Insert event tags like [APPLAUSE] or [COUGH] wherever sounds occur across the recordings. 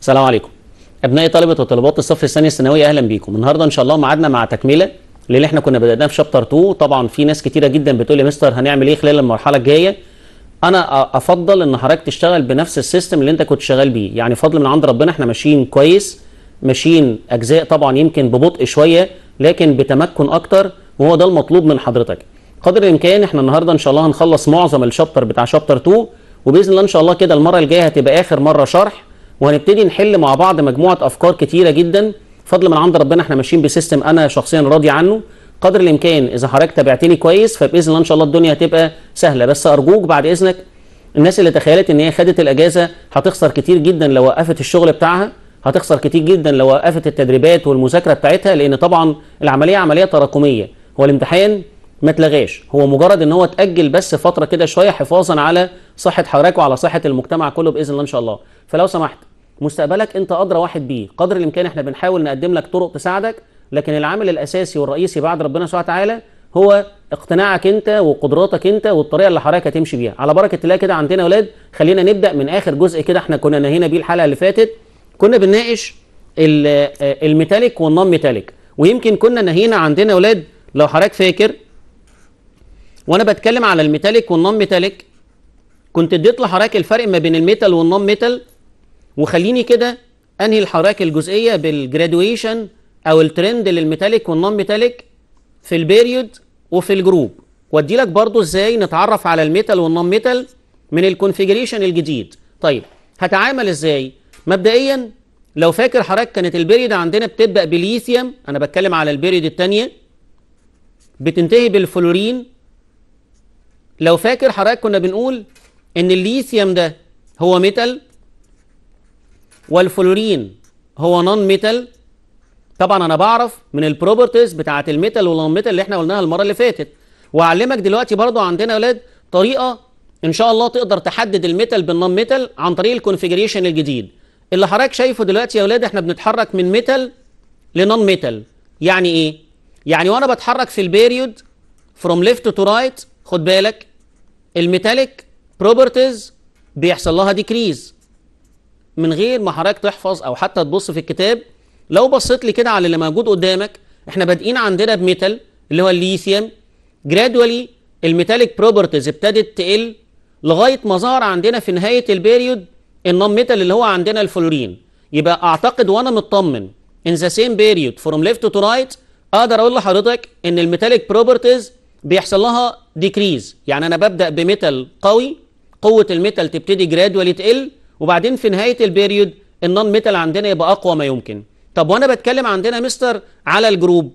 السلام عليكم ابنائي طلبه وطالبات الصف الثاني الثانوي اهلا بيكم النهارده ان شاء الله ميعادنا مع تكمله للي احنا كنا بدأناه في شابتر 2 طبعا في ناس كتيره جدا بتقول يا مستر هنعمل ايه خلال المرحله الجايه انا افضل ان حضرتك تشتغل بنفس السيستم اللي انت كنت شغال بيه يعني فضل من عند ربنا احنا ماشيين كويس ماشيين اجزاء طبعا يمكن ببطء شويه لكن بتمكن اكتر وهو ده المطلوب من حضرتك قدر الامكان احنا النهارده ان شاء الله هنخلص معظم الشابتر بتاع شابتر 2 وباذن الله ان شاء الله كده المره الجايه هتبقى اخر مره شرح وهنبتدي نحل مع بعض مجموعه افكار كتيره جدا فضل من عند ربنا احنا ماشيين بسيستم انا شخصيا راضي عنه قدر الامكان اذا حضرتك تابعتني كويس فباذن الله ان شاء الله الدنيا هتبقى سهله بس ارجوك بعد اذنك الناس اللي تخيلت ان هي خدت الاجازه هتخسر كتير جدا لو وقفت الشغل بتاعها هتخسر كتير جدا لو وقفت التدريبات والمذاكره بتاعتها لان طبعا العمليه عمليه تراكميه هو الامتحان ما اتلغاش هو مجرد ان هو اتاجل بس فتره كده شويه حفاظا على صحه حضرتك وعلى صحه المجتمع كله باذن الله ان شاء الله فلو سمحت مستقبلك انت ادرى واحد بيه قدر الامكان احنا بنحاول نقدم لك طرق تساعدك لكن العامل الاساسي والرئيسي بعد ربنا سبحانه وتعالى هو اقتناعك انت وقدراتك انت والطريقه اللي حضرتك هتمشي بيها على بركه الله كده عندنا اولاد خلينا نبدا من اخر جزء كده احنا كنا نهينا بيه الحلقه اللي فاتت كنا بنناقش الميتاليك والنون ميتاليك ويمكن كنا نهينا عندنا اولاد لو حضرتك فاكر وانا بتكلم على الميتاليك والنون ميتاليك كنت اديت لحضرتك الفرق ما بين الميتال والنون ميتال وخليني كده انهي الحراك الجزئيه بالجرادويشن او الترند للميتاليك والنون ميتاليك في البيريود وفي الجروب وادي لك برضو ازاي نتعرف على الميتال والنون ميتال من الكونفيجريشن الجديد طيب هتعامل ازاي مبدئيا لو فاكر حضرتك كانت البريد عندنا بتبدا بالليثيوم انا بتكلم على البريد الثانيه بتنتهي بالفلورين لو فاكر حضرتك كنا بنقول ان الليثيوم ده هو ميتال والفلورين هو نون ميتال طبعا انا بعرف من البروبرتيز بتاعه الميتال والنون ميتال اللي احنا قلناها المره اللي فاتت واعلمك دلوقتي برضو عندنا يا اولاد طريقه ان شاء الله تقدر تحدد الميتال بالنون ميتال عن طريق الكونفيجريشن الجديد اللي حضرتك شايفه دلوقتي يا اولاد احنا بنتحرك من ميتال لنون ميتال يعني ايه يعني وانا بتحرك في البيريود فروم ليفت تو رايت خد بالك الميتاليك بروبرتيز بيحصل لها ديكريز من غير ما حضرتك تحفظ او حتى تبص في الكتاب لو بصيت لي كده على اللي موجود قدامك احنا بادئين عندنا بميتال اللي هو الليثيوم جرادولي الميتاليك بروبرتيز ابتدت تقل لغايه ما ظهر عندنا في نهايه البيريود النون ميتال اللي هو عندنا الفلورين يبقى اعتقد وانا مطمن ان ذا سيم بيريود فروم ليفت تو رايت اقدر اقول لحضرتك ان الميتاليك بروبرتيز بيحصل لها ديكريز يعني انا ببدا بميتال قوي قوه الميتال تبتدي جرادولي تقل وبعدين في نهايه البيريود النون ميتال عندنا يبقى اقوى ما يمكن طب وانا بتكلم عندنا مستر على الجروب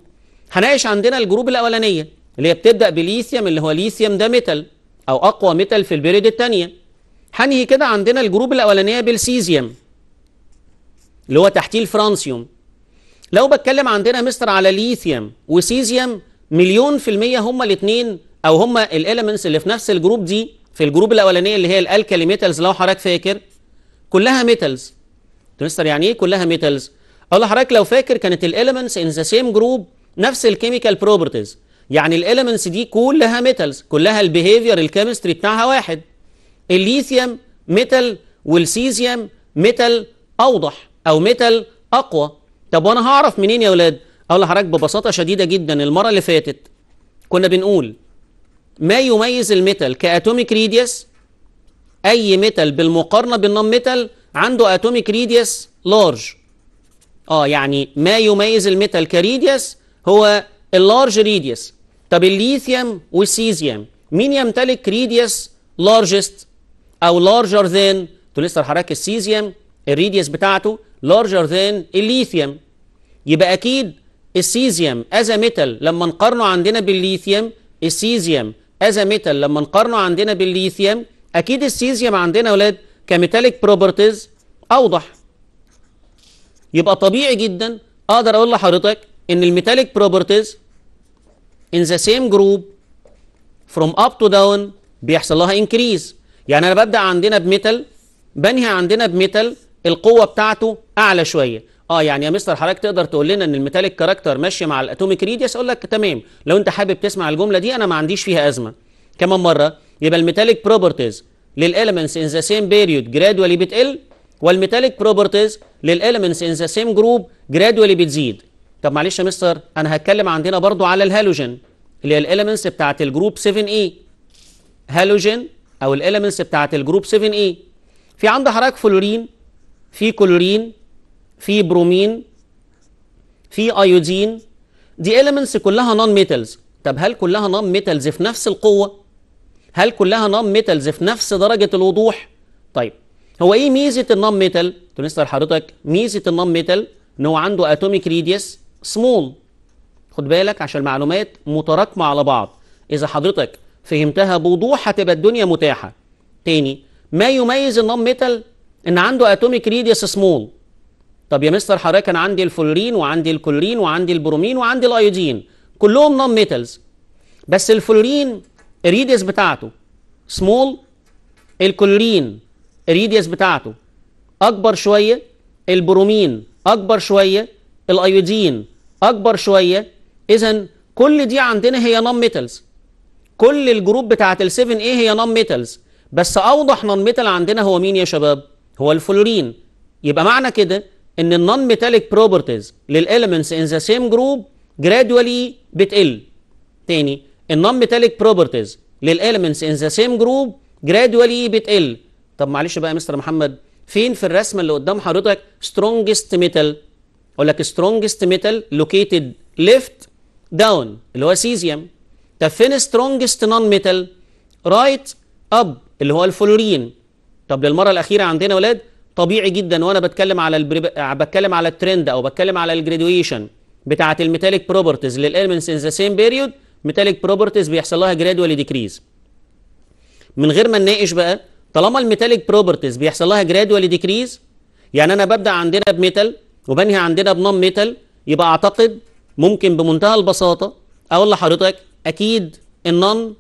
هناقش عندنا الجروب الاولانيه اللي هي بتبدا بليثيوم اللي هو ليثيوم ده ميتال او اقوى ميتال في البيريود الثانيه هنهي كده عندنا الجروب الاولانيه بالسيزيوم اللي هو تحتيه الفرانسيوم لو بتكلم عندنا مستر على ليثيوم وسيزيوم مليون في المية هما الاثنين او هما الاليمنتس اللي في نفس الجروب دي في الجروب الاولانيه اللي هي الالكالي ميتالز لو حضرتك فاكر كلها ميتالز مستر يعني ايه كلها ميتالز اقول لحضرتك لو فاكر كانت الاليمنتس ان ذا سيم جروب نفس الكيميكال بروبرتيز يعني الاليمنتس دي كلها ميتالز كلها البيهيفير الكيمستري بتاعها واحد الليثيوم ميتال والسيزيوم ميتال اوضح او ميتال اقوى طب وانا هعرف منين يا اولاد اقول لحضرتك ببساطه شديده جدا المره اللي فاتت كنا بنقول ما يميز الميتال كاتوميك ريديوس اي ميتال بالمقارنه بالنون ميتال عنده اتوميك ريديوس لارج اه يعني ما يميز الميتال كريديوس هو اللارج ريديوس طب الليثيوم والسيزيوم مين يمتلك ريديوس لارجست او لارجر ذان تقول لسه حضرتك السيزيوم الريديوس بتاعته لارجر ذان الليثيوم يبقى اكيد السيزيوم از ميتال لما نقارنه عندنا بالليثيوم السيزيوم از ميتال لما نقارنه عندنا بالليثيوم اكيد السيزيوم عندنا يا اولاد كميتاليك بروبرتيز اوضح يبقى طبيعي جدا اقدر اقول لحضرتك ان الميتاليك بروبرتيز in the same group from up to down بيحصل لها انكريز يعني انا ببدا عندنا بميتال بنهي عندنا بميتال القوه بتاعته اعلى شويه اه يعني يا مستر حضرتك تقدر تقول لنا ان الميتاليك كاركتر ماشيه مع الاتوميك ريديس اقول لك تمام لو انت حابب تسمع الجمله دي انا ما عنديش فيها ازمه كمان مره يبقى الميتاليك بروبرتيز للاليمنتس ان ذا سيم بيريود جرادولي بتقل والميتاليك بروبرتيز للاليمنتس ان ذا سيم جروب جرادولي بتزيد طب معلش يا مستر انا هتكلم عندنا برضو على الهالوجين اللي هي الاليمنتس بتاعه الجروب 7 اي e. هالوجين او الاليمنتس بتاعه الجروب 7 اي e. في عند حضرتك فلورين في كلورين في برومين في ايودين دي اليمنتس كلها نون ميتالز طب هل كلها نون ميتالز في نفس القوه هل كلها نون ميتالز في نفس درجه الوضوح طيب هو ايه ميزه النون ميتال قلت حضرتك لحضرتك ميزه النون ميتال ان هو عنده اتوميك ريديوس سمول خد بالك عشان المعلومات متراكمه على بعض اذا حضرتك فهمتها بوضوح هتبقى الدنيا متاحه تاني ما يميز النون ميتال ان عنده اتوميك ريديوس سمول طب يا مستر حضرتك انا عندي الفلورين وعندي الكلورين وعندي البرومين وعندي الايودين كلهم نون ميتالز بس الفلورين الريديس بتاعته سمول الكلورين الريديس بتاعته اكبر شويه البرومين اكبر شويه الايودين اكبر شويه اذا كل دي عندنا هي نون ميتالز كل الجروب بتاعت ال7 ايه هي نون ميتالز بس اوضح نون ميتال عندنا هو مين يا شباب هو الفلورين يبقى معنى كده ان النون ميتاليك بروبرتيز للاليمنتس ان ذا سيم جروب جرادولي بتقل تاني النون ميتاليك بروبرتيز للاليمنتس ان ذا سيم جروب جرادولي بتقل طب معلش بقى يا مستر محمد فين في الرسمه اللي قدام حضرتك سترونجست ميتال اقول لك سترونجست ميتال لوكيتد ليفت داون اللي هو سيزيوم طب فين سترونجست نون ميتال رايت اب اللي هو الفلورين طب للمره الاخيره عندنا يا ولاد طبيعي جدا وانا بتكلم على البريب... بتكلم على الترند او بتكلم على الجرادويشن بتاعه الميتاليك بروبرتيز للالمنتس ان ذا سيم بيريود ميتاليك بروبرتيز بيحصل لها جرادوالي ديكريز من غير ما نناقش بقى طالما الميتاليك بروبرتيز بيحصل لها جرادوالي ديكريز يعني انا ببدا عندنا بميتال وبنهي عندنا بنون ميتال يبقى اعتقد ممكن بمنتهى البساطه اقول لحضرتك اكيد النون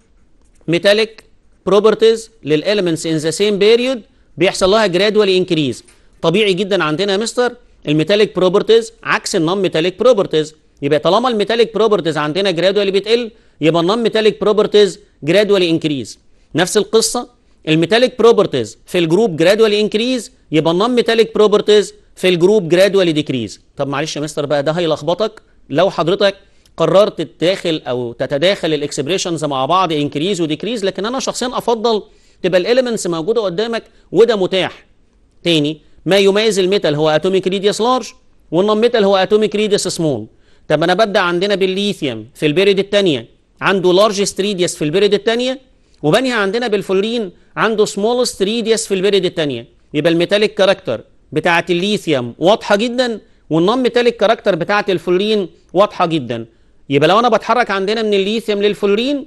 ميتاليك بروبرتيز للاليمنتس ان ذا سيم بيريود بيحصل لها جرادوالي انكريز طبيعي جدا عندنا يا مستر الميتاليك بروبرتيز عكس النون ميتاليك بروبرتيز يبقى طالما الميتاليك بروبرتيز عندنا جرادوالي بتقل يبقى النون ميتاليك بروبرتيز جرادوالي انكريز نفس القصه الميتاليك بروبرتيز في الجروب جرادوالي انكريز يبقى النون ميتاليك بروبرتيز في الجروب جرادوالي ديكريز طب معلش يا مستر بقى ده هيلخبطك لو حضرتك قررت تداخل او تتداخل الاكسبريشنز مع بعض انكريز وديكريز لكن انا شخصيا افضل تبقى الاليمنتس موجوده قدامك وده متاح تاني ما يميز الميتال هو اتوميك ريديوس لارج والنون ميتال هو اتوميك ريديوس سمول طب انا ببدا عندنا بالليثيوم في البريد الثانيه عنده لارجست ريديوس في البريد الثانيه وبنهي عندنا بالفلورين عنده سمولست ريديوس في البريد الثانيه يبقى الميتاليك كاركتر بتاعه الليثيوم واضحه جدا والنون ميتاليك كاركتر بتاعه الفلورين واضحه جدا يبقى لو انا بتحرك عندنا من الليثيوم للفلورين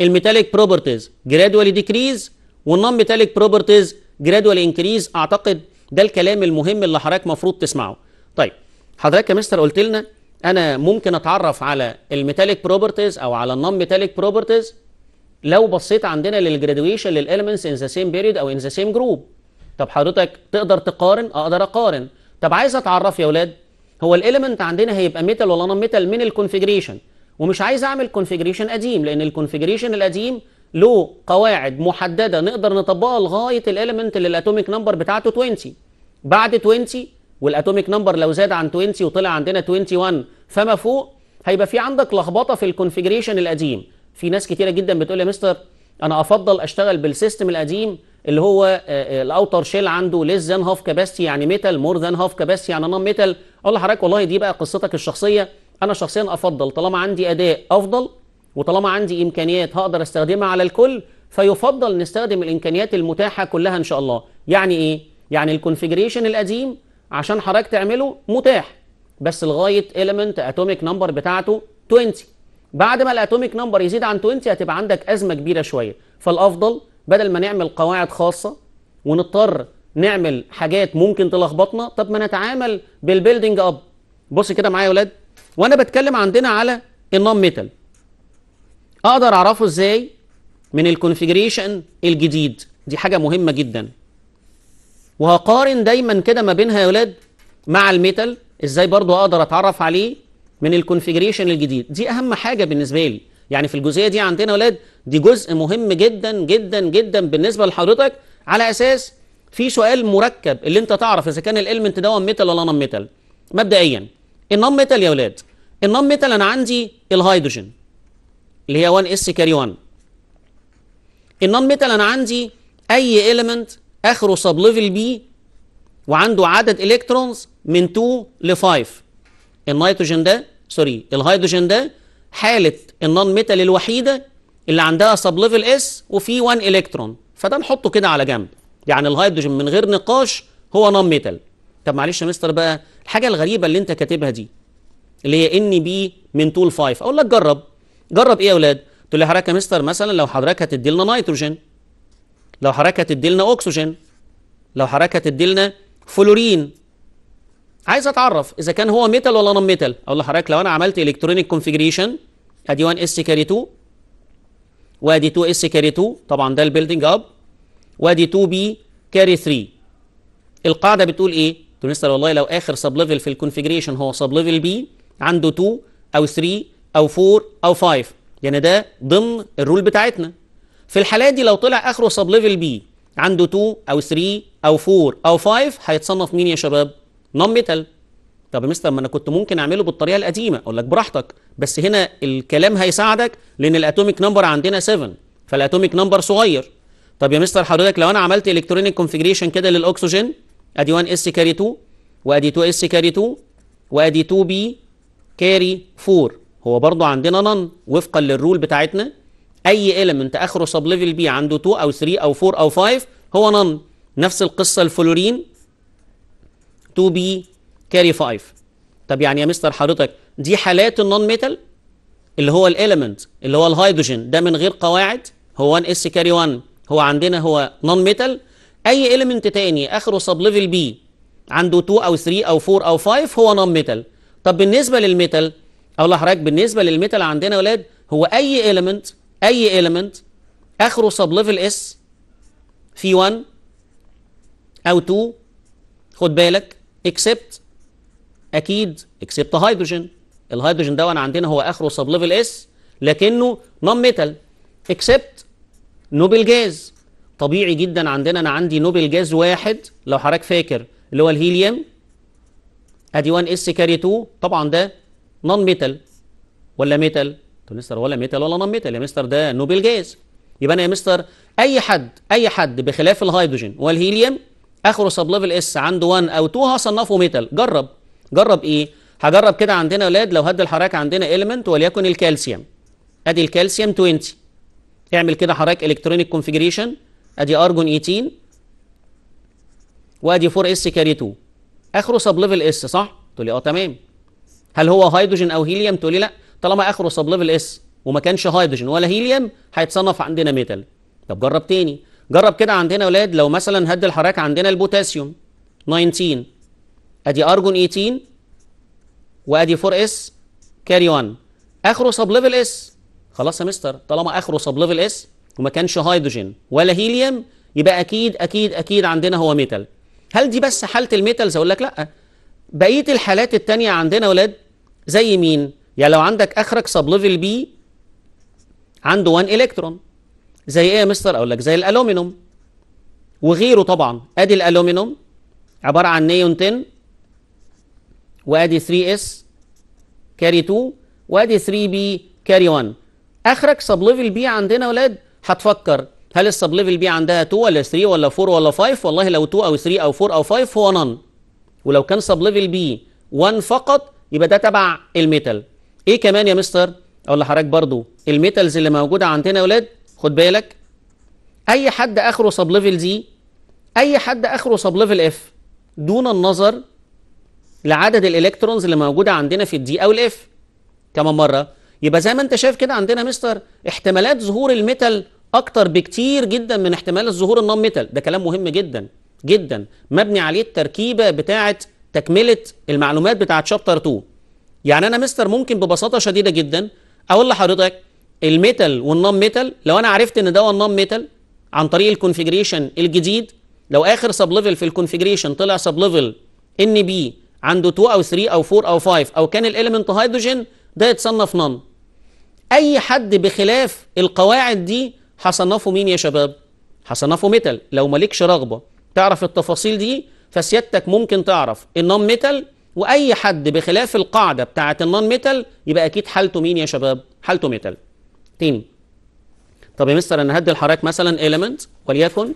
الميتاليك بروبرتيز جرادوالي ديكريز والنون ميتاليك بروبرتيز جرادوالي انكريز اعتقد ده الكلام المهم اللي حضرتك المفروض تسمعه طيب حضرتك يا مستر قلت لنا انا ممكن اتعرف على الميتاليك بروبرتيز او على النون ميتاليك بروبرتيز لو بصيت عندنا للجراديويشن للاليمنتس ان ذا سيم بيريد او ان ذا سيم جروب طب حضرتك تقدر تقارن اقدر اقارن طب عايز اتعرف يا اولاد هو الاليمنت عندنا هيبقى ميتال ولا نون ميتال من الكونفيجريشن ومش عايز اعمل كونفيجريشن قديم لان الكونفيجريشن القديم له قواعد محدده نقدر نطبقها لغايه الاليمنت اللي الاتوميك نمبر بتاعته 20 بعد 20 والاتوميك نمبر لو زاد عن 20 وطلع عندنا 21 فما فوق هيبقى في عندك لخبطه في الكونفيجريشن القديم في ناس كتيره جدا بتقول يا مستر انا افضل اشتغل بالسيستم القديم اللي هو آه، آه، الاوتر شيل عنده ليس ذان هاف كاباسيتي يعني ميتال مور ذان هاف كاباسيتي يعني نون ميتال اقول لحضرتك والله دي بقى قصتك الشخصيه انا شخصيا افضل طالما عندي اداء افضل وطالما عندي امكانيات هقدر استخدمها على الكل فيفضل نستخدم الامكانيات المتاحه كلها ان شاء الله يعني ايه يعني الكونفيجريشن القديم عشان حضرتك تعمله متاح بس لغايه ايليمنت اتوميك نمبر بتاعته 20 بعد ما الاتوميك نمبر يزيد عن 20 هتبقى عندك ازمه كبيره شويه فالافضل بدل ما نعمل قواعد خاصه ونضطر نعمل حاجات ممكن تلخبطنا طب ما نتعامل بالبيلدنج اب بص كده معايا يا ولاد وانا بتكلم عندنا على النون ميتال اقدر اعرفه ازاي من الكونفيجريشن الجديد دي حاجه مهمه جدا وهقارن دايما كده ما بينها يا ولاد مع الميتال ازاي برضو اقدر اتعرف عليه من الكونفيجريشن الجديد دي اهم حاجه بالنسبه لي يعني في الجزئيه دي عندنا يا ولاد دي جزء مهم جدا جدا جدا بالنسبه لحضرتك على اساس في سؤال مركب اللي انت تعرف اذا كان الالمنت ده ميتال ولا نون ميتال مبدئيا النون ميتال يا ولاد النون ميتال انا عندي الهيدروجين اللي هي 1 اس كاري 1 النون ميتال انا عندي اي element اخره سب ليفل بي وعنده عدد الكترونز من 2 ل 5 النيتروجين ده سوري الهيدروجين ده حاله النون ميتال الوحيده اللي عندها سب ليفل اس وفي 1 الكترون فده نحطه كده على جنب يعني الهيدروجين من غير نقاش هو نون ميتال طب معلش يا مستر بقى الحاجه الغريبه اللي انت كاتبها دي اللي هي ان بي من 2 ل 5 اقول لك جرب جرب ايه يا اولاد تقول لي حضرتك يا مستر مثلا لو حضرتك هتدي لنا نيتروجين لو حركة تديلنا اكسجين لو حركة تديلنا فلورين عايز اتعرف اذا كان هو ميتال ولا نون ميتال اقول لحضرتك لو انا عملت الكترونيك كونفيجريشن ادي 1 اس كاري 2 وادي 2 اس كاري 2 طبعا ده البيلدنج اب وادي 2 بي كاري 3 القاعده بتقول ايه؟ تقول لسه والله لو اخر سب ليفل في الكونفيجريشن هو سب ليفل بي عنده 2 او 3 او 4 او 5 يعني ده ضمن الرول بتاعتنا في الحالات دي لو طلع اخره سب ليفل بي عنده 2 او 3 او 4 او 5 هيتصنف مين يا شباب؟ نون ميتال طب يا مستر ما انا كنت ممكن اعمله بالطريقه القديمه اقول لك براحتك بس هنا الكلام هيساعدك لان الاتوميك نمبر عندنا 7 فالاتوميك نمبر صغير طب يا مستر حضرتك لو انا عملت الكترونيك كونفيجريشن كده للاكسجين ادي 1 اس كاري 2 وادي 2 اس كاري 2 وادي 2 بي كاري 4 هو برضو عندنا نن وفقا للرول بتاعتنا اي اليمنت اخره سب ليفل بي عنده 2 او 3 او 4 او 5 هو نن نفس القصه الفلورين 2 بي كاري 5 طب يعني يا مستر حضرتك دي حالات النون ميتال اللي هو الاليمنت اللي هو الهيدروجين ده من غير قواعد هو 1 اس كاري 1 هو عندنا هو نون ميتال اي اليمنت تاني اخره سب ليفل بي عنده 2 او 3 او 4 او 5 هو نون ميتال طب بالنسبه للميتال او لحضرتك بالنسبه للميتال عندنا يا ولاد هو اي اليمنت اي element اخره سب ليفل اس في 1 او 2 خد بالك اكسبت اكيد اكسبت هيدروجين الهيدروجين ده عندنا هو اخره سب ليفل اس لكنه نون ميتال اكسبت نوبل جاز طبيعي جدا عندنا انا عندي نوبل جاز واحد لو حضرتك فاكر اللي هو الهيليوم ادي 1 اس كاري 2 طبعا ده نون ميتال ولا ميتال قلت له مستر ولا ميتال ولا نون ميتال يا مستر ده نوبل جاز يبقى انا يا مستر اي حد اي حد بخلاف الهيدروجين والهيليوم اخره سب ليفل اس عنده 1 او 2 هصنفه ميتال جرب جرب ايه هجرب كده عندنا يا ولاد لو هد الحراك عندنا المنت وليكن الكالسيوم ادي الكالسيوم 20 اعمل كده حراك الكترونيك كونفجريشن ادي ارجون 18 e وادي 4 اس كاري 2 اخره سب ليفل اس صح؟ تقول لي اه تمام هل هو هيدروجين او هيليوم؟ تقول لي لا طالما اخره سب ليفل اس وما كانش هيدروجين ولا هيليوم هيتصنف عندنا ميتال طب جرب تاني جرب كده عندنا يا اولاد لو مثلا هد الحراك عندنا البوتاسيوم 19 ادي ارجون 18 وادي 4 اس كاري 1 اخره سب ليفل اس خلاص يا مستر طالما اخره سب ليفل اس وما كانش هيدروجين ولا هيليوم يبقى اكيد اكيد اكيد عندنا هو ميتال هل دي بس حاله الميتالز اقول لك لا بقيه الحالات التانية عندنا يا اولاد زي مين يعني لو عندك اخرك سب ليفل بي عنده 1 الكترون زي ايه يا مستر اقول لك زي الالومنيوم وغيره طبعا ادي الالومنيوم عباره عن نيون 10 وادي 3 اس كاري 2 وادي 3 بي كاري 1 اخرك سب ليفل بي عندنا يا ولاد هتفكر هل السب ليفل بي عندها 2 ولا 3 ولا 4 ولا 5 والله لو 2 او 3 او 4 او 5 هو نن ولو كان سب ليفل بي 1 فقط يبقى ده تبع الميتال ايه كمان يا مستر اقول لحضرتك برضو الميتالز اللي موجوده عندنا يا اولاد خد بالك اي حد اخره سب ليفل زي اي حد اخره سب ليفل اف دون النظر لعدد الالكترونز اللي موجوده عندنا في الدي او الاف كمان مره يبقى زي ما انت شايف كده عندنا مستر احتمالات ظهور الميتال اكتر بكتير جدا من احتمال ظهور النون ميتال ده كلام مهم جدا جدا مبني عليه التركيبه بتاعه تكمله المعلومات بتاعه شابتر 2 يعني انا مستر ممكن ببساطه شديده جدا اقول لحضرتك الميتال والنون ميتال لو انا عرفت ان ده النون ميتال عن طريق الكونفيجريشن الجديد لو اخر سب ليفل في الكونفيجريشن طلع سب ليفل ان بي عنده 2 او 3 او 4 او 5 او كان الاليمنت هيدروجين ده يتصنف نون اي حد بخلاف القواعد دي هصنفه مين يا شباب هصنفه ميتال لو مالكش رغبه تعرف التفاصيل دي فسيادتك ممكن تعرف النون ميتال واي حد بخلاف القاعده بتاعه النون ميتال يبقى اكيد حالته مين يا شباب حالته ميتال تاني طب يا مستر انا هدي الحراك مثلا اليمنت وليكن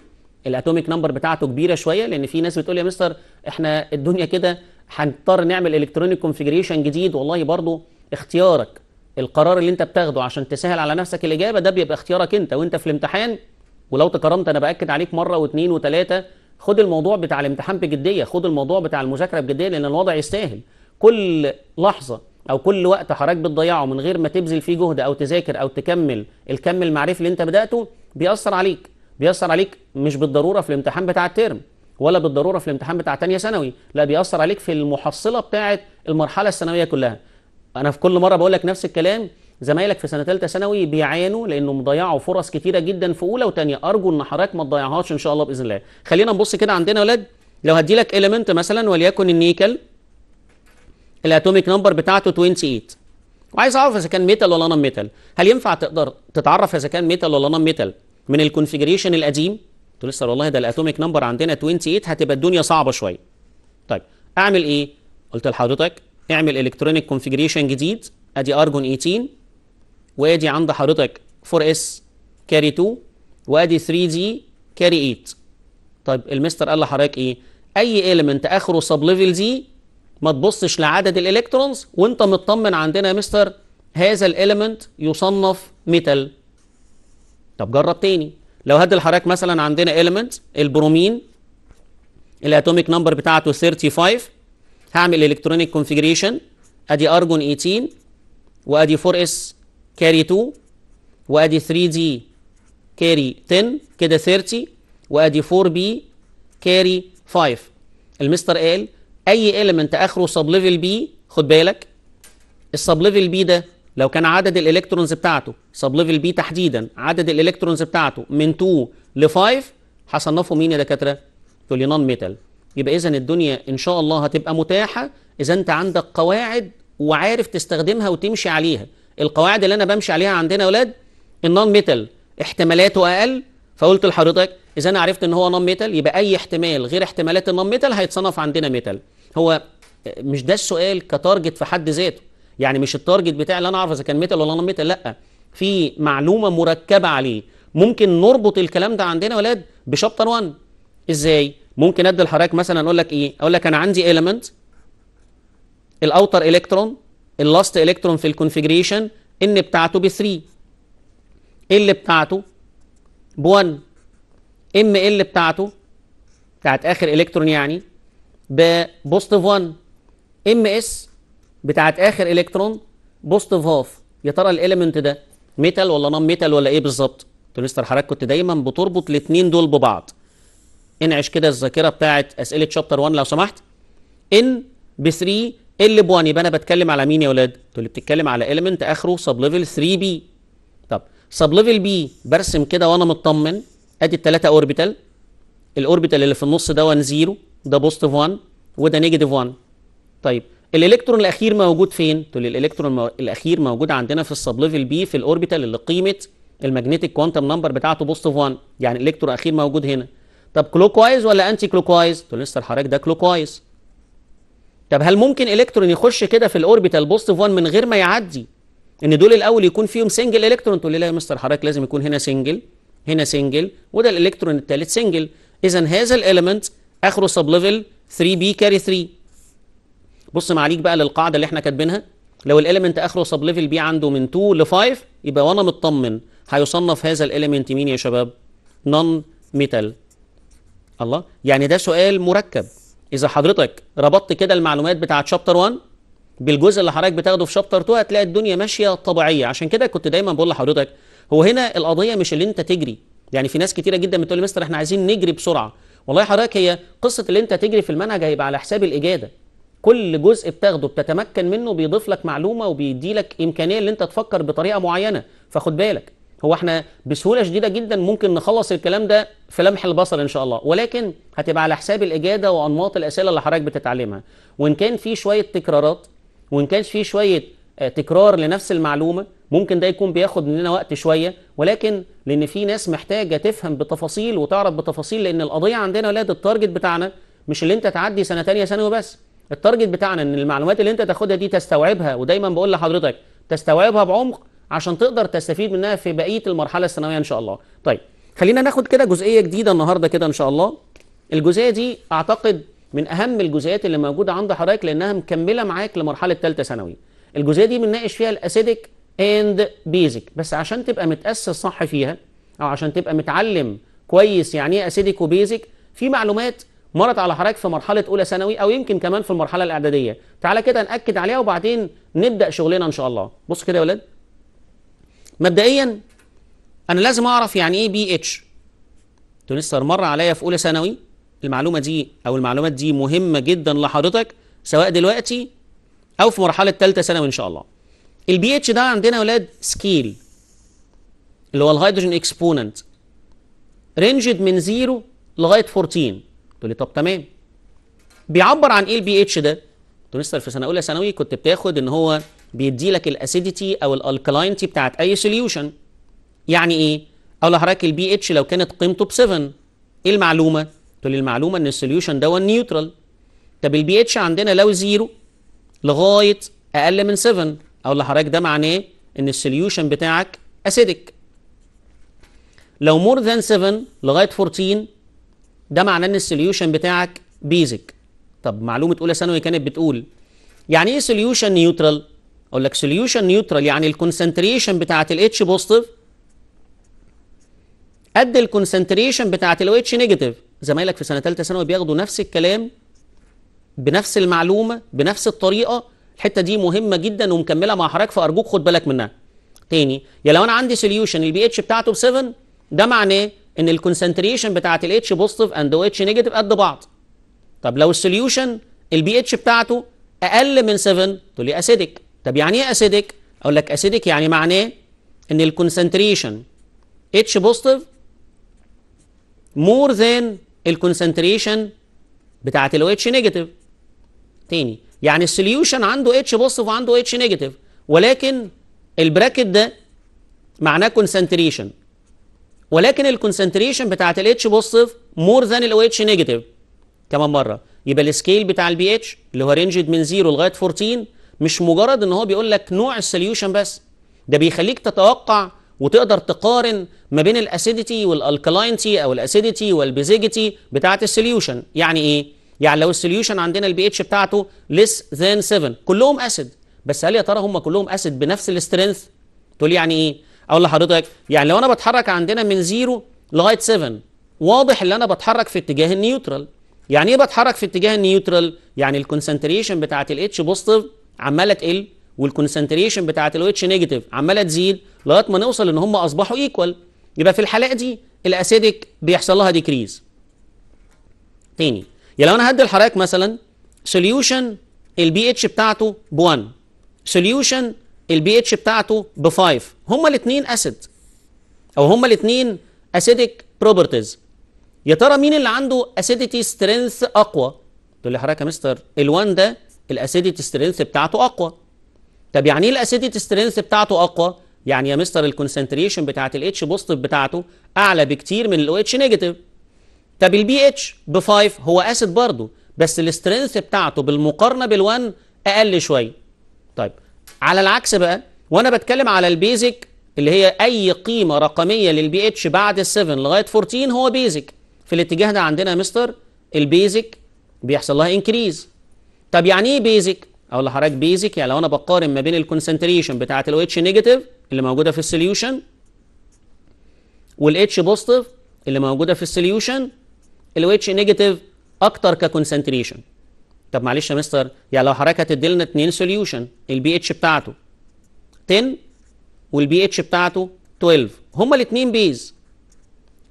الاتوميك نمبر بتاعته كبيره شويه لان في ناس بتقول يا مستر احنا الدنيا كده هنضطر نعمل الكترونيك كونفيجريشن جديد والله برضه اختيارك القرار اللي انت بتاخده عشان تسهل على نفسك الاجابه ده بيبقى اختيارك انت وانت في الامتحان ولو تكرمت انا باكد عليك مره واثنين وثلاثه خد الموضوع بتاع الامتحان بجديه خد الموضوع بتاع المذاكره بجديه لان الوضع يستاهل كل لحظه او كل وقت حضرتك بتضيعه من غير ما تبذل فيه جهد او تذاكر او تكمل الكم المعرفي اللي انت بداته بيأثر عليك بيأثر عليك مش بالضروره في الامتحان بتاع الترم ولا بالضروره في الامتحان بتاع تانية ثانوي لا بيأثر عليك في المحصله بتاعه المرحله الثانويه كلها انا في كل مره بقول لك نفس الكلام زمايلك في سنه ثالثه ثانوي بيعانوا لانهم ضيعوا فرص كتيره جدا في اولى وثانيه ارجو ان حضرتك ما تضيعهاش ان شاء الله باذن الله خلينا نبص كده عندنا يا ولاد لو هدي لك اليمنت مثلا وليكن النيكل الاتوميك نمبر بتاعته 28 وعايز اعرف اذا كان ميتال ولا نون ميتال هل ينفع تقدر تتعرف اذا كان ميتال ولا نون ميتال من الكونفيجريشن القديم تقول لسه والله ده الاتوميك نمبر عندنا 28 هتبقى الدنيا صعبه شويه طيب اعمل ايه قلت لحضرتك اعمل الكترونيك كونفيجريشن جديد ادي ارجون 18 وادي عند حضرتك 4 s كاري 2 وادي 3 d كاري 8 طيب المستر قال لحضرتك ايه اي اليمنت اخره سب ليفل دي ما تبصش لعدد الالكترونز وانت مطمن عندنا يا مستر هذا الاليمنت يصنف ميتال طب جرب تاني لو هدي لحضرتك مثلا عندنا اليمنت البرومين الاتوميك نمبر بتاعته 35 هعمل الكترونيك كونفيجريشن ادي ارجون 18 وادي 4 اس كاري 2 وادي 3 دي كاري 10 كده 30 وادي 4 بي كاري 5 المستر قال اي اليمنت اخره سب ليفل بي خد بالك السب ليفل بي ده لو كان عدد الالكترونز بتاعته سب ليفل بي تحديدا عدد الالكترونز بتاعته من 2 ل 5 هصنفه مين يا دكاتره؟ تقول لي نون ميتال يبقى اذا الدنيا ان شاء الله هتبقى متاحه اذا انت عندك قواعد وعارف تستخدمها وتمشي عليها القواعد اللي انا بمشي عليها عندنا يا اولاد النون ميتال احتمالاته اقل فقلت لحضرتك اذا انا عرفت ان هو نون ميتال يبقى اي احتمال غير احتمالات النون ميتال هيتصنف عندنا ميتال هو مش ده السؤال كتارجت في حد ذاته يعني مش التارجت بتاعي اللي انا اعرف اذا كان ميتال ولا نون ميتال لا في معلومه مركبه عليه ممكن نربط الكلام ده عندنا يا ولاد بشابتر 1 ازاي ممكن ادي لحضرتك مثلا اقول لك ايه اقول لك انا عندي element الاوتر الكترون اللاست الكترون في الكونفجريشن ان بتاعته ب 3 ال بتاعته ب 1 ام ال بتاعته بتاعت اخر الكترون يعني ببوزيتيف 1 ام اس بتاعت اخر الكترون بوزيتيف هاف يا ترى الاليمنت ده ميتال ولا نون ميتال ولا ايه بالظبط؟ قلت له مستر حضرتك كنت دايما بتربط الاثنين دول ببعض انعش كده الذاكره بتاعت اسئله شابتر 1 لو سمحت ان ب 3 ال ب 1 يبقى انا بتكلم على مين يا ولاد؟ تقول لي بتتكلم على المنت اخره سب ليفل 3 بي طب سب ليفل بي برسم كده وانا مطمن ادي الثلاثه اوربيتال الاوربيتال اللي في النص ده 1 0 ده بوستيف 1 وده نيجاتيف 1 طيب الالكترون الاخير موجود فين؟ تقول لي الالكترون الاخير موجود عندنا في السب ليفل بي في الاوربيتال اللي قيمه الماجنتيك كوانتم نمبر بتاعته بوستيف 1 يعني الالكترون الاخير موجود هنا طب كلوكوايز ولا انتي كلوكوايز؟ تقول لي لسه حضرتك ده كلوكوايز طب هل ممكن الكترون يخش كده في الاوربيتال بوزيتيف 1 من غير ما يعدي ان دول الاول يكون فيهم سنجل الكترون تقول لي لا يا مستر حضرتك لازم يكون هنا سنجل هنا سنجل وده الالكترون الثالث سنجل اذا هذا الاليمنت اخره سب ليفل 3 بي كاري 3 بص معاليك بقى للقاعده اللي احنا كاتبينها لو الاليمنت اخره سب ليفل بي عنده من 2 ل 5 يبقى وانا مطمن هيصنف هذا الاليمنت مين يا شباب نون ميتال الله يعني ده سؤال مركب اذا حضرتك ربطت كده المعلومات بتاعه شابتر 1 بالجزء اللي حضرتك بتاخده في شابتر 2 هتلاقي الدنيا ماشيه طبيعيه عشان كده كنت دايما بقول لحضرتك هو هنا القضيه مش اللي انت تجري يعني في ناس كتيره جدا بتقول لي مستر احنا عايزين نجري بسرعه والله حضرتك هي قصه اللي انت تجري في المنهج هيبقى على حساب الاجاده كل جزء بتاخده بتتمكن منه بيضيف لك معلومه وبيدي لك امكانيه ان انت تفكر بطريقه معينه فخد بالك هو احنا بسهوله شديده جدا ممكن نخلص الكلام ده في لمح البصر ان شاء الله ولكن هتبقى على حساب الاجاده وانماط الاسئله اللي حضرتك بتتعلمها وان كان في شويه تكرارات وان كان في شويه آه، تكرار لنفس المعلومه ممكن ده يكون بياخد مننا وقت شويه ولكن لان في ناس محتاجه تفهم بتفاصيل وتعرف بتفاصيل لان القضيه عندنا ولاد التارجت بتاعنا مش اللي انت تعدي سنه ثانيه ثانوي بس التارجت بتاعنا ان المعلومات اللي انت تاخدها دي تستوعبها ودايما بقول لحضرتك تستوعبها بعمق عشان تقدر تستفيد منها في بقيه المرحله الثانويه ان شاء الله طيب خلينا ناخد كده جزئيه جديده النهارده كده ان شاء الله الجزئيه دي اعتقد من اهم الجزئيات اللي موجوده عند حضرتك لانها مكمله معاك لمرحله ثالثه ثانوي الجزئيه دي بنناقش فيها الاسيدك اند بيزك بس عشان تبقى متاسس صح فيها او عشان تبقى متعلم كويس يعني ايه اسيدك وبيزك في معلومات مرت على حضرتك في مرحله اولى ثانوي او يمكن كمان في المرحله الاعداديه تعالى كده ناكد عليها وبعدين نبدا شغلنا ان شاء الله بص كده يا ولاد مبدئيا انا لازم اعرف يعني ايه بي اتش انتوا لسه مر عليا في اولى ثانوي المعلومه دي او المعلومات دي مهمه جدا لحضرتك سواء دلوقتي او في مرحله ثالثه ثانوي ان شاء الله البي اتش ده عندنا يا اولاد سكيل اللي هو الهيدروجين اكسبوننت رينجد من 0 لغايه 14 تقول لي طب تمام بيعبر عن ايه البي اتش ده؟ انتوا لسه في سنه اولى ثانوي كنت بتاخد ان هو بيدي لك الاسيديتي او الالكلاينتي بتاعت اي سوليوشن يعني ايه اقول لحضرتك البي اتش لو كانت قيمته ب 7 ايه المعلومه تقول لي المعلومه ان السوليوشن ده نيوترال طب البي اتش عندنا لو زيرو لغايه اقل من 7 اقول لحضرتك ده معناه ان السوليوشن بتاعك اسيدك لو مور ذان 7 لغايه 14 ده معناه ان السوليوشن بتاعك بيزك طب معلومه اولى ثانوي كانت بتقول يعني ايه سوليوشن نيوترال اقول لك سوليوشن نيوترال يعني الكونسنتريشن بتاعه الاتش بوزيتيف قد الكونسنتريشن بتاعه الاو اتش نيجاتيف زمايلك في سنه ثالثه ثانوي بياخدوا نفس الكلام بنفس المعلومه بنفس الطريقه الحته دي مهمه جدا ومكمله مع حضرتك فارجوك خد بالك منها تاني يا لو انا عندي سوليوشن البي اتش بتاعته ب 7 ده معناه ان الكونسنتريشن بتاعه الاتش بوزيتيف اند او اتش نيجاتيف قد بعض طب لو السوليوشن البي اتش بتاعته اقل من 7 تقول لي اسيدك طب يعني ايه اسيدك اقول لك اسيدك يعني معناه ان الكونسنتريشن اتش بوزيتيف مور ذان الكونسنتريشن بتاعت الاو اتش نيجاتيف تاني يعني السوليوشن عنده اتش بوزيتيف وعنده اتش نيجاتيف ولكن البراكت ده معناه كونسنتريشن ولكن الكونسنتريشن بتاعت الاتش بوزيتيف مور ذان الاو اتش نيجاتيف كمان مره يبقى السكيل بتاع البي اتش اللي هو رينجد من 0 لغايه 14 مش مجرد ان هو بيقول لك نوع السليوشن بس ده بيخليك تتوقع وتقدر تقارن ما بين الاسيديتي والالكلاينتي او الاسيديتي والبيزيجيتي بتاعه السليوشن يعني ايه يعني لو السليوشن عندنا البي اتش بتاعته ليس ذان 7 كلهم اسيد بس هل يا ترى هم كلهم اسيد بنفس السترينث تقول يعني ايه اقول لحضرتك يعني لو انا بتحرك عندنا من 0 لغايه 7 واضح ان انا بتحرك في اتجاه النيوترال يعني ايه بتحرك في اتجاه النيوترال يعني الكونسنتريشن بتاعه الاتش بوزيتيف عماله تقل والكونسنتريشن بتاعه الويتش نيجاتيف عماله تزيد لغايه ما نوصل ان هم اصبحوا ايكوال يبقى في الحلقه دي الاسيدك بيحصل لها ديكريز تاني يا لو انا هدي لحضرتك مثلا سوليوشن البي اتش بتاعته ب 1 سوليوشن البي اتش بتاعته ب 5 هما الاثنين اسيد او هما الاثنين اسيدك بروبرتيز يا ترى مين اللي عنده اسيديتي سترينث اقوى تقول لي حضرتك يا مستر ال1 ده الاسيديت سترينث بتاعته اقوى طب يعني ايه الاسيديت سترينث بتاعته اقوى يعني يا مستر الكونسنتريشن بتاعه الاتش بوزيتيف بتاعته اعلى بكتير من الاو اتش نيجاتيف طب البي اتش ب 5 هو اسيد برضه بس السترينث بتاعته بالمقارنه بال1 اقل شويه طيب على العكس بقى وانا بتكلم على البيزك اللي هي اي قيمه رقميه للبي اتش بعد ال7 لغايه 14 هو بيزك في الاتجاه ده عندنا يا مستر البيزك بيحصل لها انكريز طب يعني ايه بيزك اقول لحضرتك بيزك يعني لو انا بقارن ما بين الكونسنتريشن بتاعت الاو اتش نيجاتيف اللي موجوده في السوليوشن والاتش بوزيتيف اللي موجوده في السوليوشن الاو اتش نيجاتيف اكتر ككونسنتريشن طب معلش يا مستر يعني لو حضرتك هتدي لنا اثنين سوليوشن البي اتش بتاعته 10 والبي اتش بتاعته 12 هما الاثنين بيز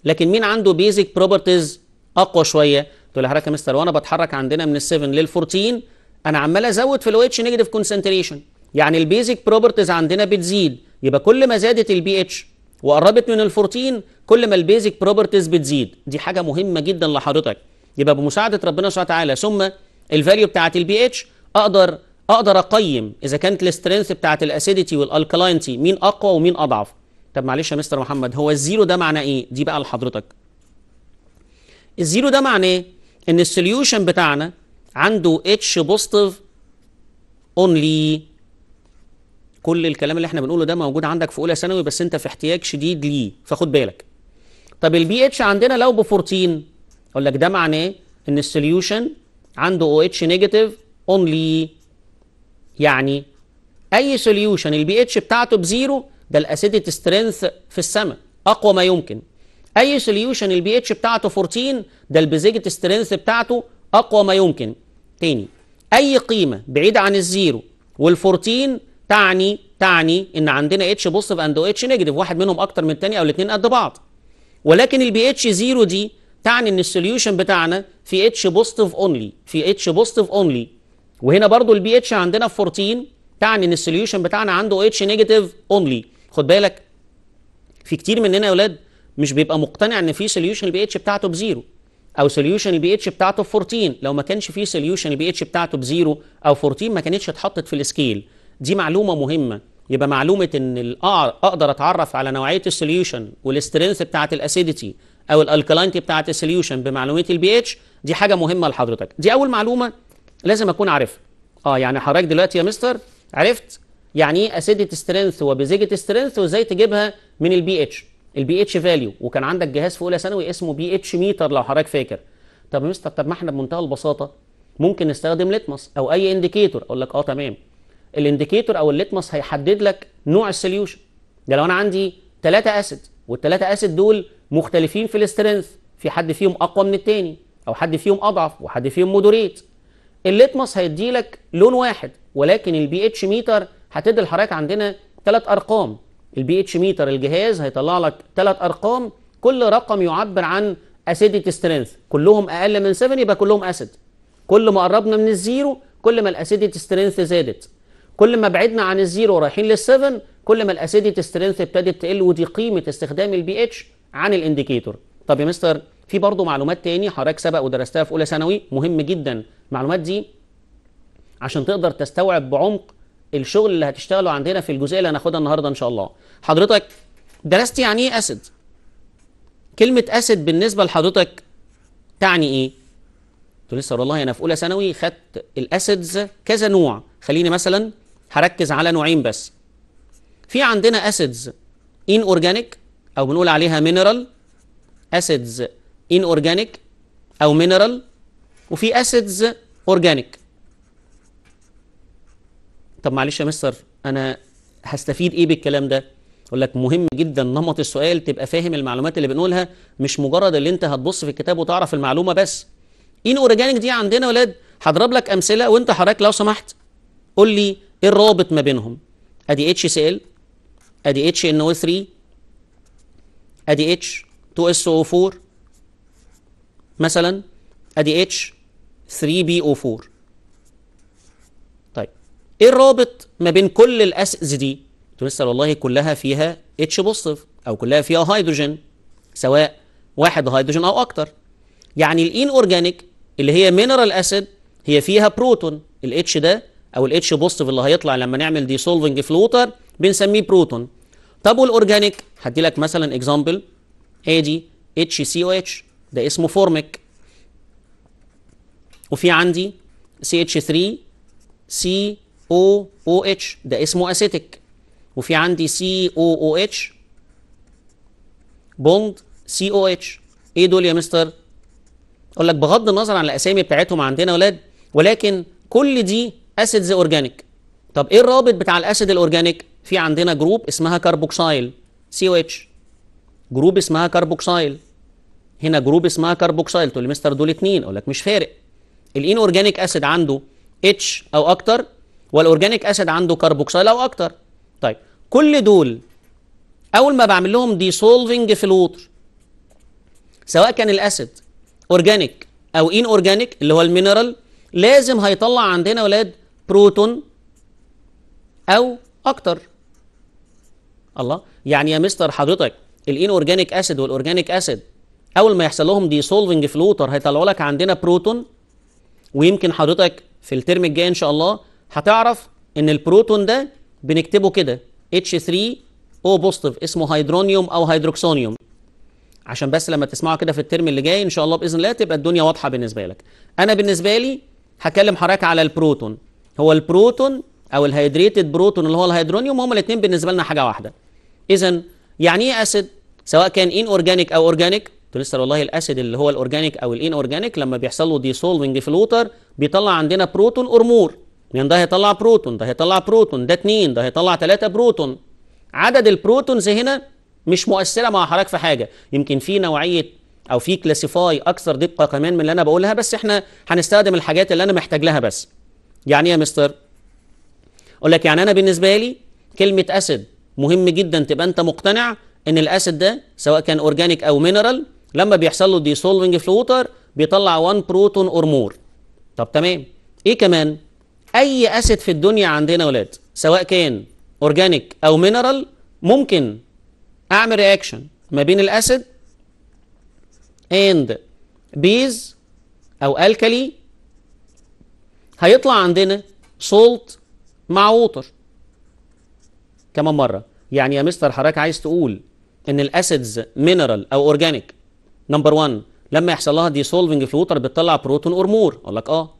لكن مين عنده بيزك بروبرتيز اقوى شويه تقول لي حضرتك يا مستر وانا بتحرك عندنا من ال 7 لل 14 انا عمال ازود في الو اتش نيجاتيف كونسنتريشن يعني البيزك بروبرتيز عندنا بتزيد يبقى كل ما زادت البي اتش وقربت من ال 14 كل ما البيزك بروبرتيز بتزيد دي حاجه مهمه جدا لحضرتك يبقى بمساعده ربنا سبحانه وتعالى ثم الفاليو بتاعه البي اتش اقدر اقدر اقيم اذا كانت السترينث بتاعه الاسيديتي والالكلاينتي مين اقوى ومين اضعف طب معلش يا مستر محمد هو الزيرو ده معناه ايه دي بقى لحضرتك الزيرو ده معناه ان السوليوشن بتاعنا عنده اتش بوزيتيف اونلي كل الكلام اللي احنا بنقوله ده موجود عندك في اولى ثانوي بس انت في احتياج شديد ليه فخد بالك طب البي اتش عندنا لو ب 14 اقول لك ده معناه ان السوليوشن عنده او اتش نيجاتيف اونلي يعني اي سوليوشن البي اتش بتاعته بزيرو ده الاسيديت سترينث في السماء اقوى ما يمكن اي سوليوشن البي اتش بتاعته 14 ده البيزيجت سترينث بتاعته اقوى ما يمكن تاني اي قيمه بعيده عن الزيرو وال14 تعني تعني ان عندنا اتش بوزيتيف اند اتش نيجاتيف واحد منهم اكتر من الثاني او الاثنين قد بعض ولكن البي اتش زيرو دي تعني ان السوليوشن بتاعنا في اتش بوزيتيف اونلي في اتش بوزيتيف اونلي وهنا برضو البي اتش عندنا في 14 تعني ان السوليوشن بتاعنا عنده اتش نيجاتيف اونلي خد بالك في كتير مننا يا اولاد مش بيبقى مقتنع ان في سوليوشن البي اتش بتاعته بزيرو او سوليوشن البي اتش بتاعته ب 14 لو ما كانش في سوليوشن البي اتش بتاعته بزيرو او 14 ما كانتش اتحطت في السكيل دي معلومه مهمه يبقى معلومه ان اقدر اتعرف على نوعيه السوليوشن والسترينث بتاعه الاسيديتي او الالكالينتي بتاعه السوليوشن بمعلوميه البي اتش دي حاجه مهمه لحضرتك دي اول معلومه لازم اكون عارفها اه يعني حضرتك دلوقتي يا مستر عرفت يعني ايه اسيديت سترينث وبيزيجيتي سترينث وازاي تجيبها من البي اتش البي اتش فاليو وكان عندك جهاز في اولى ثانوي اسمه بي اتش ميتر لو حضرتك فاكر طب يا مستر طب ما احنا بمنتهى البساطه ممكن نستخدم لتمس او اي انديكيتور اقول لك اه تمام الانديكيتور او اللتمس هيحدد لك نوع السوليوشن ده لو انا عندي ثلاثه اسيد والثلاثه اسيد دول مختلفين في السترينث في حد فيهم اقوى من الثاني او حد فيهم اضعف وحد فيهم مودوريت اللتمس هيدي لك لون واحد ولكن البي اتش ميتر هتدي لحضرتك عندنا ثلاث ارقام البي اتش ميتر الجهاز هيطلع لك ثلاث ارقام كل رقم يعبر عن اسيديتي سترينث كلهم اقل من 7 يبقى كلهم اسيد كل ما قربنا من الزيرو كل ما الاسيديتي سترينث زادت كل ما بعدنا عن الزيرو ورايحين لل7 كل ما الاسيديتي سترينث ابتدت تقل ودي قيمه استخدام البي اتش عن الانديكيتور طب يا مستر في برضه معلومات تاني حضرتك سبق ودرستها في اولى ثانوي مهم جدا المعلومات دي عشان تقدر تستوعب بعمق الشغل اللي هتشتغله عندنا في الجزئيه اللي هناخدها النهارده ان شاء الله حضرتك درست يعني ايه اسيد كلمه اسيد بالنسبه لحضرتك تعني ايه قلت لسه والله انا في اولى ثانوي خدت الاسيدز كذا نوع خليني مثلا هركز على نوعين بس في عندنا اسيدز ان اورجانيك او بنقول عليها مينرال اسيدز ان اورجانيك او مينرال وفي اسيدز اورجانيك طب معلش يا مستر انا هستفيد ايه بالكلام ده اقول لك مهم جدا نمط السؤال تبقى فاهم المعلومات اللي بنقولها مش مجرد اللي انت هتبص في الكتاب وتعرف المعلومه بس ان إيه اورجانيك دي عندنا يا ولاد هضرب لك امثله وانت حضرتك لو سمحت قول لي ايه الرابط ما بينهم ادي اتش سي ال ادي اتش ان او 3 ادي اتش 2 اس او 4 مثلا ادي اتش 3 بي او 4 ايه الرابط ما بين كل الاسيدز دي لسه والله كلها فيها اتش بوزيتيف او كلها فيها هيدروجين سواء واحد هيدروجين او اكتر يعني الان اورجانيك اللي هي مينرال اسيد هي فيها بروتون الاتش ده او الاتش بوزيتيف اللي هيطلع لما نعمل دي سولفنج في الوتر بنسميه بروتون طب والاورجانيك هدي لك مثلا اكزامبل ادي اتش سي او اتش ده اسمه فورميك وفي عندي سي اتش 3 سي او او اتش ده اسمه اسيتيك وفي عندي سي او او اتش بوند سي او اتش ايه دول يا مستر اقول لك بغض النظر عن الاسامي بتاعتهم عندنا اولاد ولكن كل دي اسيدز اورجانيك طب ايه الرابط بتاع الاسيد الاورجانيك في عندنا جروب اسمها كربوكسايل سي او اتش جروب اسمها كربوكسايل هنا جروب اسمها كربوكسايل تقول لي مستر دول اتنين اقول لك مش فارق الان اورجانيك اسيد عنده اتش او اكتر والاورجانيك اسيد عنده كربوكسيل او اكتر طيب كل دول اول ما بعمل لهم ديسولفنج في الوتر سواء كان الاسيد اورجانيك او ان اورجانيك اللي هو المينرال لازم هيطلع عندنا ولاد بروتون او اكتر الله يعني يا مستر حضرتك الان اورجانيك اسيد والاورجانيك اسيد اول ما يحصل لهم ديسولفنج في الوتر هيطلعوا لك عندنا بروتون ويمكن حضرتك في الترم الجاي ان شاء الله هتعرف ان البروتون ده بنكتبه كده H3O بوستيف اسمه هيدرونيوم او هيدروكسونيوم عشان بس لما تسمعه كده في الترم اللي جاي ان شاء الله باذن الله تبقى الدنيا واضحه بالنسبه لك انا بالنسبه لي هكلم حضرتك على البروتون هو البروتون او الهيدريتد بروتون اللي هو الهيدرونيوم هما الاثنين بالنسبه لنا حاجه واحده اذا يعني ايه اسيد سواء كان ان اورجانيك او اورجانيك لسه والله الاسيد اللي هو الاورجانيك او الان اورجانيك لما بيحصل له ديسولفنج في الوتر بيطلع عندنا بروتون اور مور لان ده هيطلع بروتون ده هيطلع بروتون ده اتنين ده هيطلع تلاتة بروتون عدد البروتونز هنا مش مؤثره مع حضرتك في حاجه يمكن في نوعيه او في كلاسيفاي اكثر دقه كمان من اللي انا بقولها بس احنا هنستخدم الحاجات اللي انا محتاج لها بس يعني ايه يا مستر اقول لك يعني انا بالنسبه لي كلمه اسيد مهم جدا تبقى انت مقتنع ان الاسيد ده سواء كان اورجانيك او مينرال لما بيحصل له ديسولفنج في الوتر بيطلع 1 بروتون اور مور طب تمام ايه كمان اي اسيد في الدنيا عندنا ولاد سواء كان اورجانيك او مينرال ممكن اعمل رياكشن ما بين الاسيد اند بيز او الكالي هيطلع عندنا سولت مع ووتر كمان مره يعني يا مستر حضرتك عايز تقول ان الاسيدز مينرال او اورجانيك نمبر 1 لما يحصل لها دي سولفنج في الووتر بتطلع بروتون اور مور اقول لك اه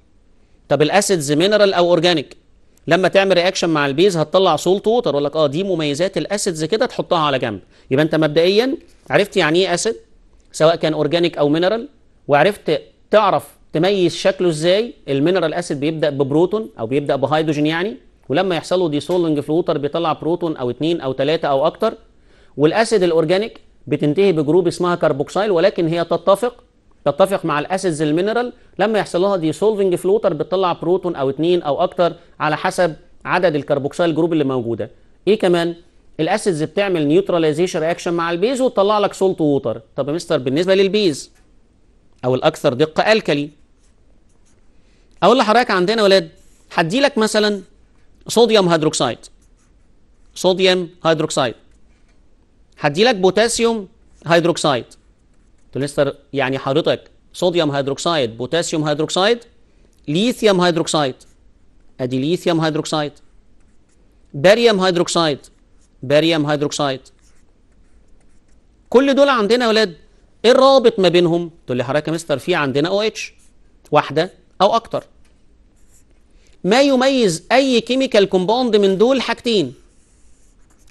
طب الاسيدز مينرال او اورجانيك لما تعمل رياكشن مع البيز هتطلع سولت ووتر يقول لك اه دي مميزات الاسيدز كده تحطها على جنب يبقى انت مبدئيا عرفت يعني ايه اسيد سواء كان اورجانيك او مينرال وعرفت تعرف تميز شكله ازاي المينرال اسيد بيبدا ببروتون او بيبدا بهيدروجين يعني ولما يحصل له ديسولنج في الووتر بيطلع بروتون او اثنين او ثلاثه او اكتر والاسيد الاورجانيك بتنتهي بجروب اسمها كربوكسيل ولكن هي تتفق تتفق مع الاسيدز المينرال لما يحصل لها ديسولفنج في الوتر بتطلع بروتون او اتنين او اكتر على حسب عدد الكربوكسيل جروب اللي موجوده ايه كمان الاسيدز بتعمل نيوتراليزيشن رياكشن مع البيز وتطلع لك سولت ووتر طب يا مستر بالنسبه للبيز او الاكثر دقه الكلي اقول لحضرتك عندنا يا ولاد هدي لك مثلا صوديوم هيدروكسيد صوديوم هيدروكسيد هدي لك بوتاسيوم هيدروكسيد كوليستر يعني حضرتك صوديوم هيدروكسيد بوتاسيوم هيدروكسيد ليثيوم هيدروكسيد ادي ليثيوم هيدروكسيد باريوم هيدروكسيد باريوم هيدروكسيد كل دول عندنا يا ولاد ايه الرابط ما بينهم تقول لي حضرتك يا مستر في عندنا او OH اتش واحده او اكتر ما يميز اي كيميكال كومباوند من دول حاجتين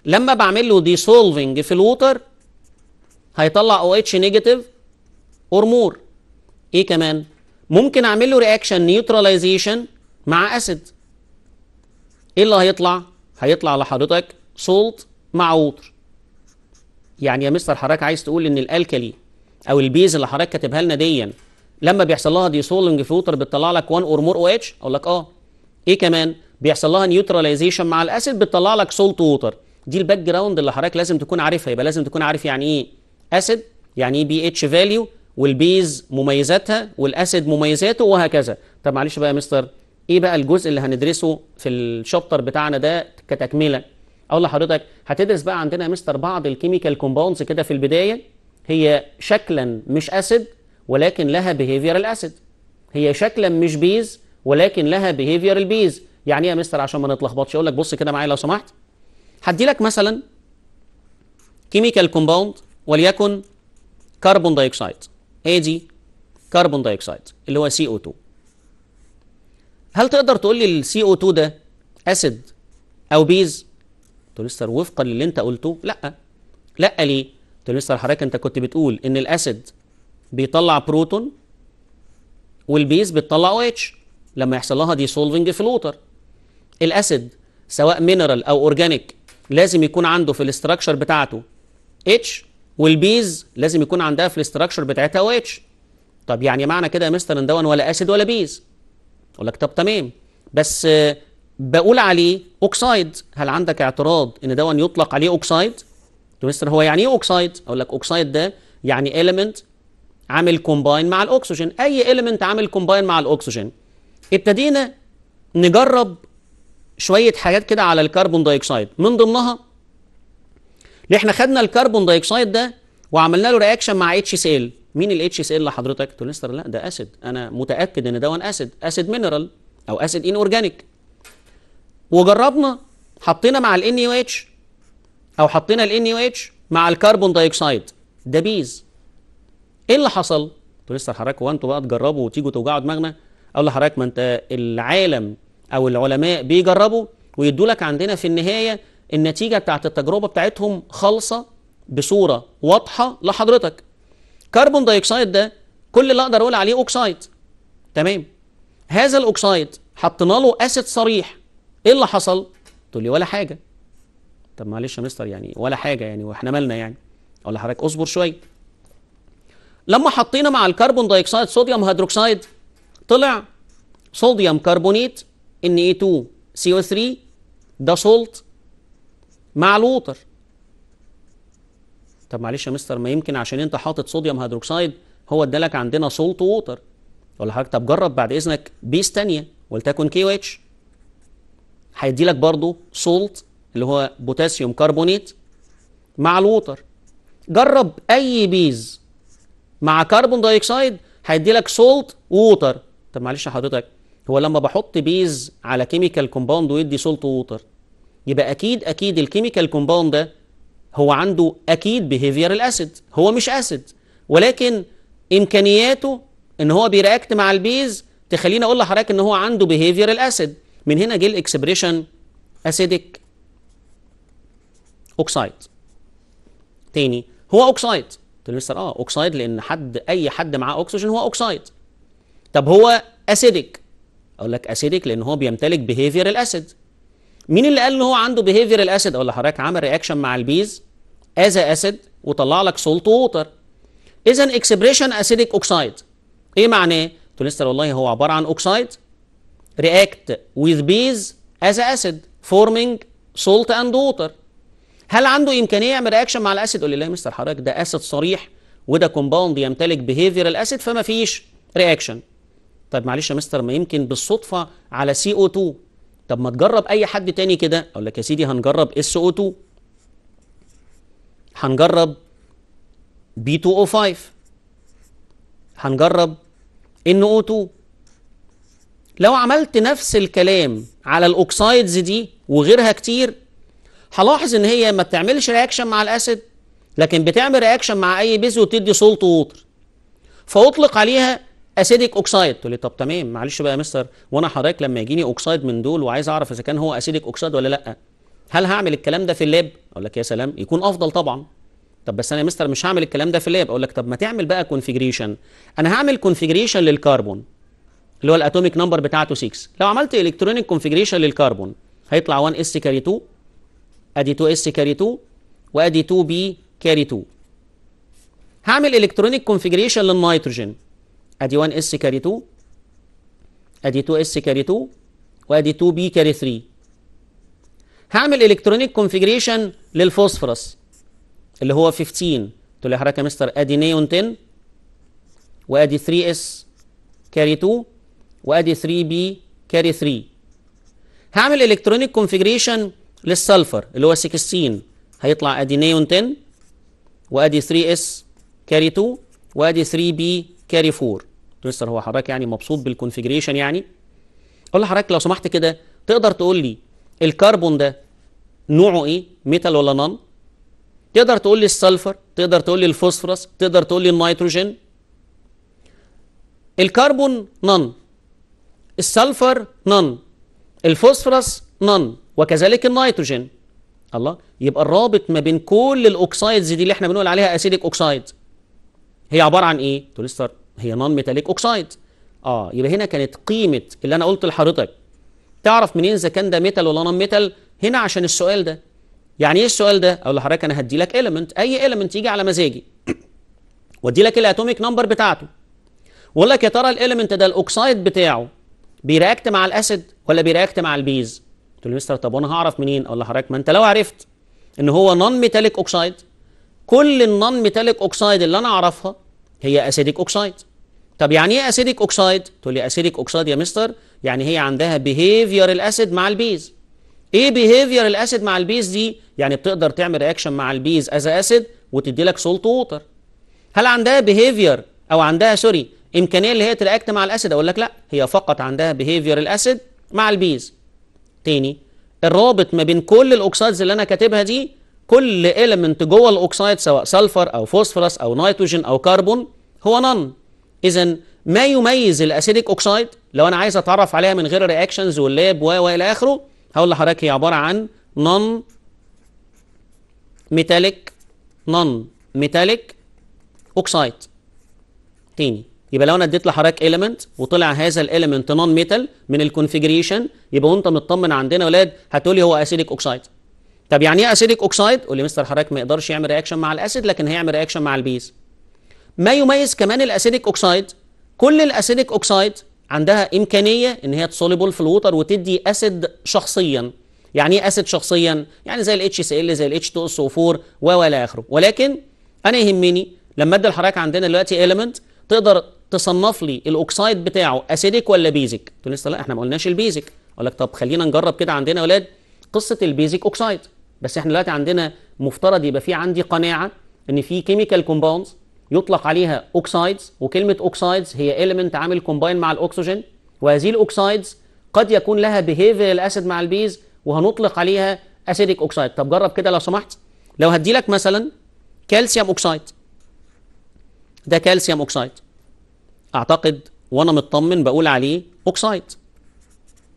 لما بعمل له ديسولفنج في الووتر هيطلع او اتش نيجاتيف اور مور ايه كمان ممكن اعمل له رياكشن نيوتراليزيشن مع اسيد ايه اللي هيطلع هيطلع لحضرتك سولت مع ووتر يعني يا مستر حضرتك عايز تقول ان الالكلي او البيز اللي حضرتك كاتبها لنا ديا لما بيحصل لها ديسولنج في ووتر بتطلع لك 1 اور مور او اتش اقول لك اه ايه كمان بيحصل لها نيوتراليزيشن مع الاسيد بتطلع لك سولت ووتر دي الباك جراوند اللي حضرتك لازم تكون عارفها يبقى لازم تكون عارف يعني ايه اسيد يعني ايه بي اتش فاليو والبيز مميزاتها والاسيد مميزاته وهكذا طب معلش بقى يا مستر ايه بقى الجزء اللي هندرسه في الشابتر بتاعنا ده كتكمله اقول لحضرتك هتدرس بقى عندنا يا مستر بعض الكيميكال كومباوندز كده في البدايه هي شكلا مش اسيد ولكن لها بيهيفير الاسيد هي شكلا مش بيز ولكن لها بيهيفير البيز يعني ايه يا مستر عشان ما نتلخبطش اقول لك بص كده معايا لو سمحت هدي لك مثلا كيميكال كومباوند وليكن كربون دايوكسيد هي دي كربون دايوكسيد اللي هو سي او 2 هل تقدر تقول لي السي او 2 ده اسيد او بيز تقول مستر وفقا للي انت قلته لا لا ليه تقول مستر حضرتك انت كنت بتقول ان الاسيد بيطلع بروتون والبيز بتطلع او اتش لما يحصل لها دي سولفنج في الوتر الاسيد سواء مينرال او اورجانيك لازم يكون عنده في الاستراكشر بتاعته اتش والبيز لازم يكون عندها في الاستراكشر بتاعتها او اتش طب يعني معنى كده يا مستر ان دون ولا اسيد ولا بيز اقول لك طب تمام بس آه، بقول عليه اوكسايد هل عندك اعتراض ان دون يطلق عليه اوكسايد يا مستر هو يعني ايه اوكسايد اقول لك اوكسايد ده يعني element عامل كومباين مع الاكسجين اي element عامل كومباين مع الاكسجين ابتدينا نجرب شويه حاجات كده على الكربون دايكسايد من ضمنها ليه احنا خدنا الكربون دايكسايد ده وعملنا له رياكشن مع اتش اس ال مين الاتش اس ال لحضرتك تقول لي لا ده اسيد انا متاكد ان ده وان اسيد اسيد مينرال او اسيد ان اورجانيك وجربنا حطينا مع الان يو اتش او حطينا الان يو اتش مع الكربون دايكسايد ده بيز ايه اللي حصل تقول لي حضرتك هو انتوا بقى تجربوا وتيجوا توجعوا دماغنا اقول لحضرتك ما انت العالم او العلماء بيجربوا ويدوا لك عندنا في النهايه النتيجة بتاعت التجربة بتاعتهم خالصة بصورة واضحة لحضرتك كربون دايوكسيد ده كل اللي اقدر اقول عليه اوكسايد تمام هذا الاوكسايد حطينا له اسيد صريح ايه اللي حصل تقول لي ولا حاجه طب معلش يا مستر يعني ولا حاجه يعني واحنا مالنا يعني اقول لحضرتك اصبر شويه لما حطينا مع الكربون دايوكسيد صوديوم هيدروكسيد طلع صوديوم كربونيت ان اي 2 سي او 3 ده صولت مع الوتر طب معلش يا مستر ما يمكن عشان انت حاطط صوديوم هيدروكسيد هو ادالك عندنا سولت ووتر ولا حضرتك طب جرب بعد اذنك بيس ثانيه ولتكن كي اتش هيدي لك برضه سولت اللي هو بوتاسيوم كربونيت مع الووتر جرب اي بيز مع كربون دايكسيد هيدي لك سولت ووتر طب معلش حضرتك هو لما بحط بيز على كيميكال كومباوند ويدي سولت ووتر يبقى اكيد اكيد الكيميكال كومباوند ده هو عنده اكيد بيهيفير الاسيد هو مش اسيد ولكن امكانياته ان هو بيرياكت مع البيز تخليني اقول لحضرتك ان هو عنده بيهيفير الاسيد من هنا جه الاكسبريشن اسيدك اوكسايد تاني هو اوكسايد قلت له مستر اه اوكسايد لان حد اي حد معاه اكسجين هو اوكسايد طب هو اسيدك اقول لك اسيدك لان هو بيمتلك بيهيفير الاسيد مين اللي قال ان هو عنده بيهيفير اسيد ولا حضرتك عمل رياكشن مع البيز از اسيد وطلع لك سولت ووتر اذا اكسبريشن اسيديك اوكسايد ايه معناه الكوليسترول والله هو عباره عن اوكسايد رياكت وذ بيز از اسيد فورمينج سولت اند ووتر هل عنده امكانيه يعمل رياكشن مع الاسيد قول لي لا يا مستر حضرتك ده اسيد صريح وده كومباوند يمتلك بيهيفير اسيد فما فيش رياكشن طيب معلش يا مستر ما يمكن بالصدفه على سي او 2 طب ما تجرب اي حد تاني كده اقول لك يا سيدي هنجرب اس او 2 هنجرب بي 2 او 5 هنجرب ان او 2 لو عملت نفس الكلام على الاوكسايدز دي وغيرها كتير هلاحظ ان هي ما بتعملش رياكشن مع الاسيد لكن بتعمل رياكشن مع اي بيز وتدي صولت ووتر فاطلق عليها اسيديك اوكسايد تقول لي طب تمام معلش بقى يا مستر وانا حضرتك لما يجيني اوكسايد من دول وعايز اعرف اذا كان هو اسيديك اوكسايد ولا لا هل هعمل الكلام ده في اللاب اقول لك يا سلام يكون افضل طبعا طب بس انا يا مستر مش هعمل الكلام ده في اللاب اقول لك طب ما تعمل بقى كونفيجريشن انا هعمل كونفيجريشن للكربون اللي هو الاتوميك نمبر بتاعته 6 لو عملت الكترونيك كونفيجريشن للكربون هيطلع 1 اس كاري 2 ادي 2 اس كاري 2 وادي 2 بي كاري 2 هعمل الكترونيك كونفيجريشن للنيتروجين ادي 1 اس كاري 2 ادي 2 اس كاري 2 وادي 2 بي كاري 3 هعمل الكترونيك كونفيجريشن للفوسفورس اللي هو 15 تقول لي حضرتك يا مستر ادي نيون 10 وادي 3 اس كاري 2 وادي 3 بي كاري 3 هعمل الكترونيك كونفيجريشن للسلفر اللي هو 16 هيطلع ادي نيون 10 وادي 3 اس كاري 2 وادي 3 بي كاري فور مستر هو حضرتك يعني مبسوط بالكونفيجريشن يعني اقول لحضرتك لو سمحت كده تقدر تقول لي الكربون ده نوعه ايه ميتال ولا نان تقدر تقول لي السلفر تقدر تقول لي الفوسفورس تقدر تقول لي النيتروجين الكربون نان السلفر نان الفوسفورس نان وكذلك النيتروجين الله يبقى الرابط ما بين كل الاوكسايدز دي اللي احنا بنقول عليها اسيدك اوكسايد هي عباره عن ايه توليستر هي نون ميتاليك اوكسايد اه يبقى هنا كانت قيمه اللي انا قلت لحضرتك تعرف منين اذا كان ده ميتال ولا نون ميتال هنا عشان السؤال ده يعني ايه السؤال ده اقول لحضرتك انا هدي لك اليمنت اي اليمنت يجي على مزاجي [COUGHS] وادي لك الاتوميك نمبر بتاعته واقول لك يا ترى الاليمنت ده الاوكسايد بتاعه بيرياكت مع الاسيد ولا بيرياكت مع البيز تقول لي مستر طب وانا هعرف منين اقول لحضرتك ما انت لو عرفت ان هو نون ميتاليك اوكسايد كل النون ميتاليك اوكسايد اللي انا اعرفها هي اسيديك اوكسايد طب يعني ايه اسيديك اوكسايد تقول لي اسيديك اوكسايد يا مستر يعني هي عندها بيهيفير الاسيد مع البيز ايه بيهيفير الاسيد مع البيز دي يعني بتقدر تعمل رياكشن مع البيز از اسيد وتدي لك سولت ووتر هل عندها بيهيفير او عندها سوري امكانيه اللي هي تراكت مع الاسيد اقول لك لا هي فقط عندها بيهيفير الاسيد مع البيز تاني الرابط ما بين كل الاوكسايدز اللي انا كاتبها دي كل إليمنت جوه الأوكسيد سواء سلفر أو فوسفورس أو نيتروجين أو كربون هو نن إذا ما يميز الأسيديك أوكسايد لو أنا عايز أتعرف عليها من غير رياكشنز واللاب و وإلى آخره هقول لحضرتك هي عبارة عن نن ميتاليك نن ميتاليك أوكسايد تاني يبقى لو انا اديت لحضرتك اليمنت وطلع هذا الاليمنت نون ميتال من الكونفجريشن يبقى وانت مطمن عندنا يا ولاد هتقولي هو اسيديك اوكسايد طب يعني ايه اسيديك اوكسايد؟ قول لي مستر حضرتك ما يقدرش يعمل رياكشن مع الاسيد لكن هيعمل رياكشن مع البيز. ما يميز كمان الاسيديك اوكسايد كل الاسيديك اوكسايد عندها امكانيه ان هي تصوليبل في الوتر وتدي اسيد شخصيا. يعني ايه اسيد شخصيا؟ يعني زي الاتش سي ال زي الاتش 2 اس 4 و اخره، ولكن انا يهمني لما ادي لحضرتك عندنا دلوقتي اليمنت تقدر تصنف لي الاوكسايد بتاعه اسيديك ولا بيزك؟ تقول لي لا احنا ما قلناش البيزك، اقول لك طب خلينا نجرب كده عندنا يا اولاد قصه البيزك اوكسايد. بس احنا دلوقتي عندنا مفترض يبقى في عندي قناعه ان في كيميكال كومباوندز يطلق عليها اوكسايدز وكلمه اوكسايدز هي اليمنت عامل كومباين مع الاكسجين وهذه الاوكسايدز قد يكون لها بيهيفير اسيد مع البيز وهنطلق عليها اسيديك اوكسايد طب جرب كده لو سمحت لو هدي لك مثلا كالسيوم اوكسايد ده كالسيوم اوكسايد اعتقد وانا مطمن بقول عليه اوكسايد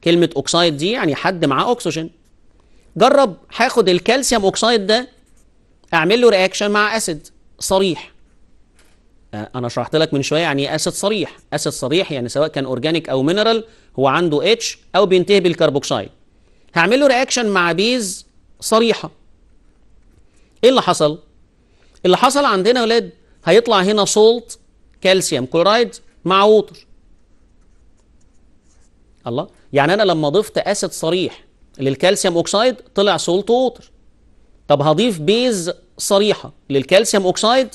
كلمه اوكسايد دي يعني حد معاه اكسجين جرب هاخد الكالسيوم اوكسايد ده اعمل له رياكشن مع اسيد صريح آه، انا شرحت لك من شويه يعني ايه اسيد صريح اسيد صريح يعني سواء كان اورجانيك او مينرال هو عنده اتش او بينتهي بالكربوكسيد هعمل له رياكشن مع بيز صريحه ايه اللي حصل اللي حصل عندنا يا ولاد هيطلع هنا صولت كالسيوم كلورايد مع ووتر الله يعني انا لما ضفت اسيد صريح للكالسيوم اوكسايد طلع سولت ووتر طب هضيف بيز صريحه للكالسيوم اوكسايد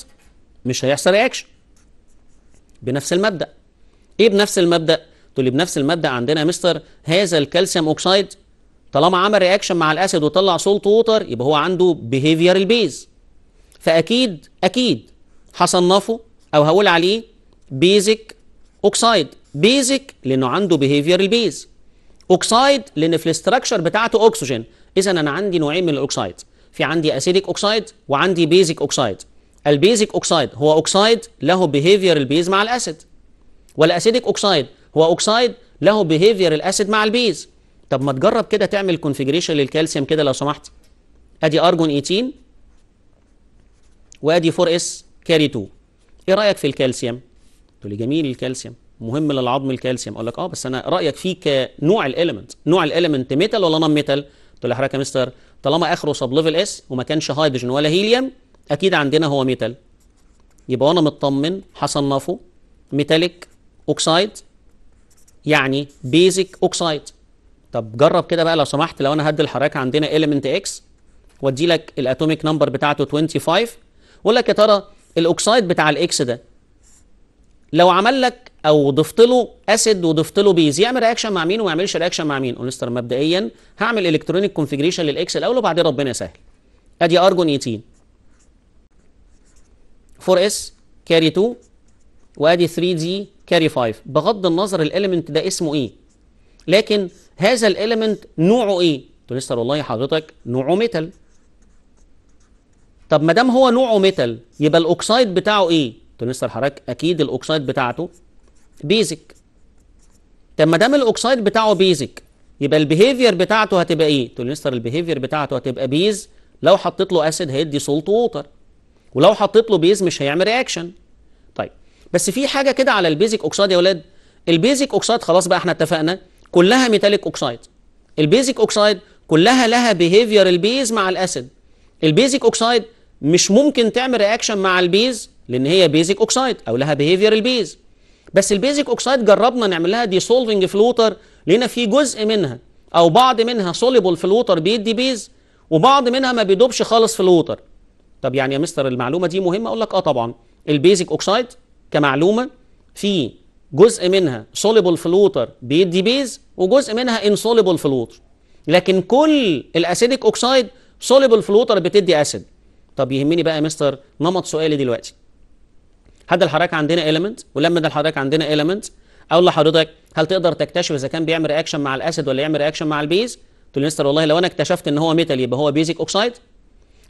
مش هيحصل رياكشن بنفس المبدا ايه بنفس المبدا تقول لي بنفس المبدا عندنا يا مستر هذا الكالسيوم اوكسايد طالما عمل رياكشن مع الاسيد وطلع سولت ووتر يبقى هو عنده بيهيفير البيز فاكيد اكيد هصنفه او هقول عليه بيزك اوكسايد بيزك لانه عنده بيهيفير البيز اوكسايد لان في الاستراكشر بتاعته اكسجين اذا انا عندي نوعين من الاوكسايد في عندي اسيديك اوكسايد وعندي بيزك اوكسايد البيزك اوكسايد هو اوكسايد له بيهيفير البيز مع الاسيد والاسيديك اوكسايد هو اوكسايد له بيهيفير الاسيد مع البيز طب ما تجرب كده تعمل كونفيجريشن للكالسيوم كده لو سمحت ادي ارجون 18 e وادي 4 اس كاري 2 ايه رايك في الكالسيوم تقول لي جميل الكالسيوم مهم للعظم الكالسيوم اقول لك اه بس انا رايك فيه كنوع الاليمنت نوع الاليمنت ميتال ولا نون ميتال تقول لي حضرتك يا مستر طالما اخره سب ليفل اس وما كانش هيدروجين ولا هيليوم اكيد عندنا هو ميتال يبقى انا مطمن هصنفه ميتاليك اوكسايد يعني بيزك اوكسايد طب جرب كده بقى لو سمحت لو انا هدي لحضرتك عندنا اليمنت اكس وادي لك الاتوميك نمبر بتاعته 25 واقول لك يا ترى الاوكسايد بتاع الاكس ده لو عمل لك او ضفت له اسيد وضفت له بيز يعمل رياكشن مع مين وما يعملش رياكشن مع مين اونستر مبدئيا هعمل الكترونيك كونفيجريشن للاكس الاول وبعدين ربنا يسهل ادي ارجون 18 4 اس كاري 2 وادي 3 دي كاري 5 بغض النظر الاليمنت ده اسمه ايه لكن هذا الاليمنت نوعه ايه تونستر والله حضرتك نوعه ميتال طب ما دام هو نوعه ميتال يبقى الاوكسايد بتاعه ايه تنسى حضرتك اكيد الاوكسايد بتاعته بيزك طب ما دام الاوكسايد بتاعه بيزك يبقى البيهيفير بتاعته هتبقى ايه؟ تولينستر البيهيفير بتاعته هتبقى بيز لو حطيت له اسيد هيدي سولت ووتر ولو حطيت له بيز مش هيعمل رياكشن طيب بس في حاجه كده على البيزك اوكسايد يا ولاد البيزك اوكسايد خلاص بقى احنا اتفقنا كلها ميتاليك اوكسايد البيزك اوكسايد كلها لها بيهيفير البيز مع الاسيد البيزك اوكسايد مش ممكن تعمل رياكشن مع البيز لان هي بيزك اوكسايد او لها بيهيفير بيز بس البيزك اوكسايد جربنا نعمل لها دي سولفنج في الوتر لقينا في جزء منها او بعض منها سوليبل في الوتر بيدي بيز وبعض منها ما بيدوبش خالص في الوتر طب يعني يا مستر المعلومه دي مهمه اقول لك اه طبعا البيزك اوكسايد كمعلومه في جزء منها سوليبل في الوتر بيدي بيز وجزء منها انسوليبل في الوتر لكن كل الاسيدك اوكسايد سوليبل في الوتر بتدي اسيد طب يهمني بقى يا مستر نمط سؤالي دلوقتي هات لحضرتك عندنا element ولما ده لحضرتك عندنا element اقول لحضرتك هل تقدر تكتشف اذا كان بيعمل رياكشن مع الاسيد ولا يعمل رياكشن مع البيز تقول لي مستر والله لو انا اكتشفت ان هو ميتال يبقى هو بيزك اوكسايد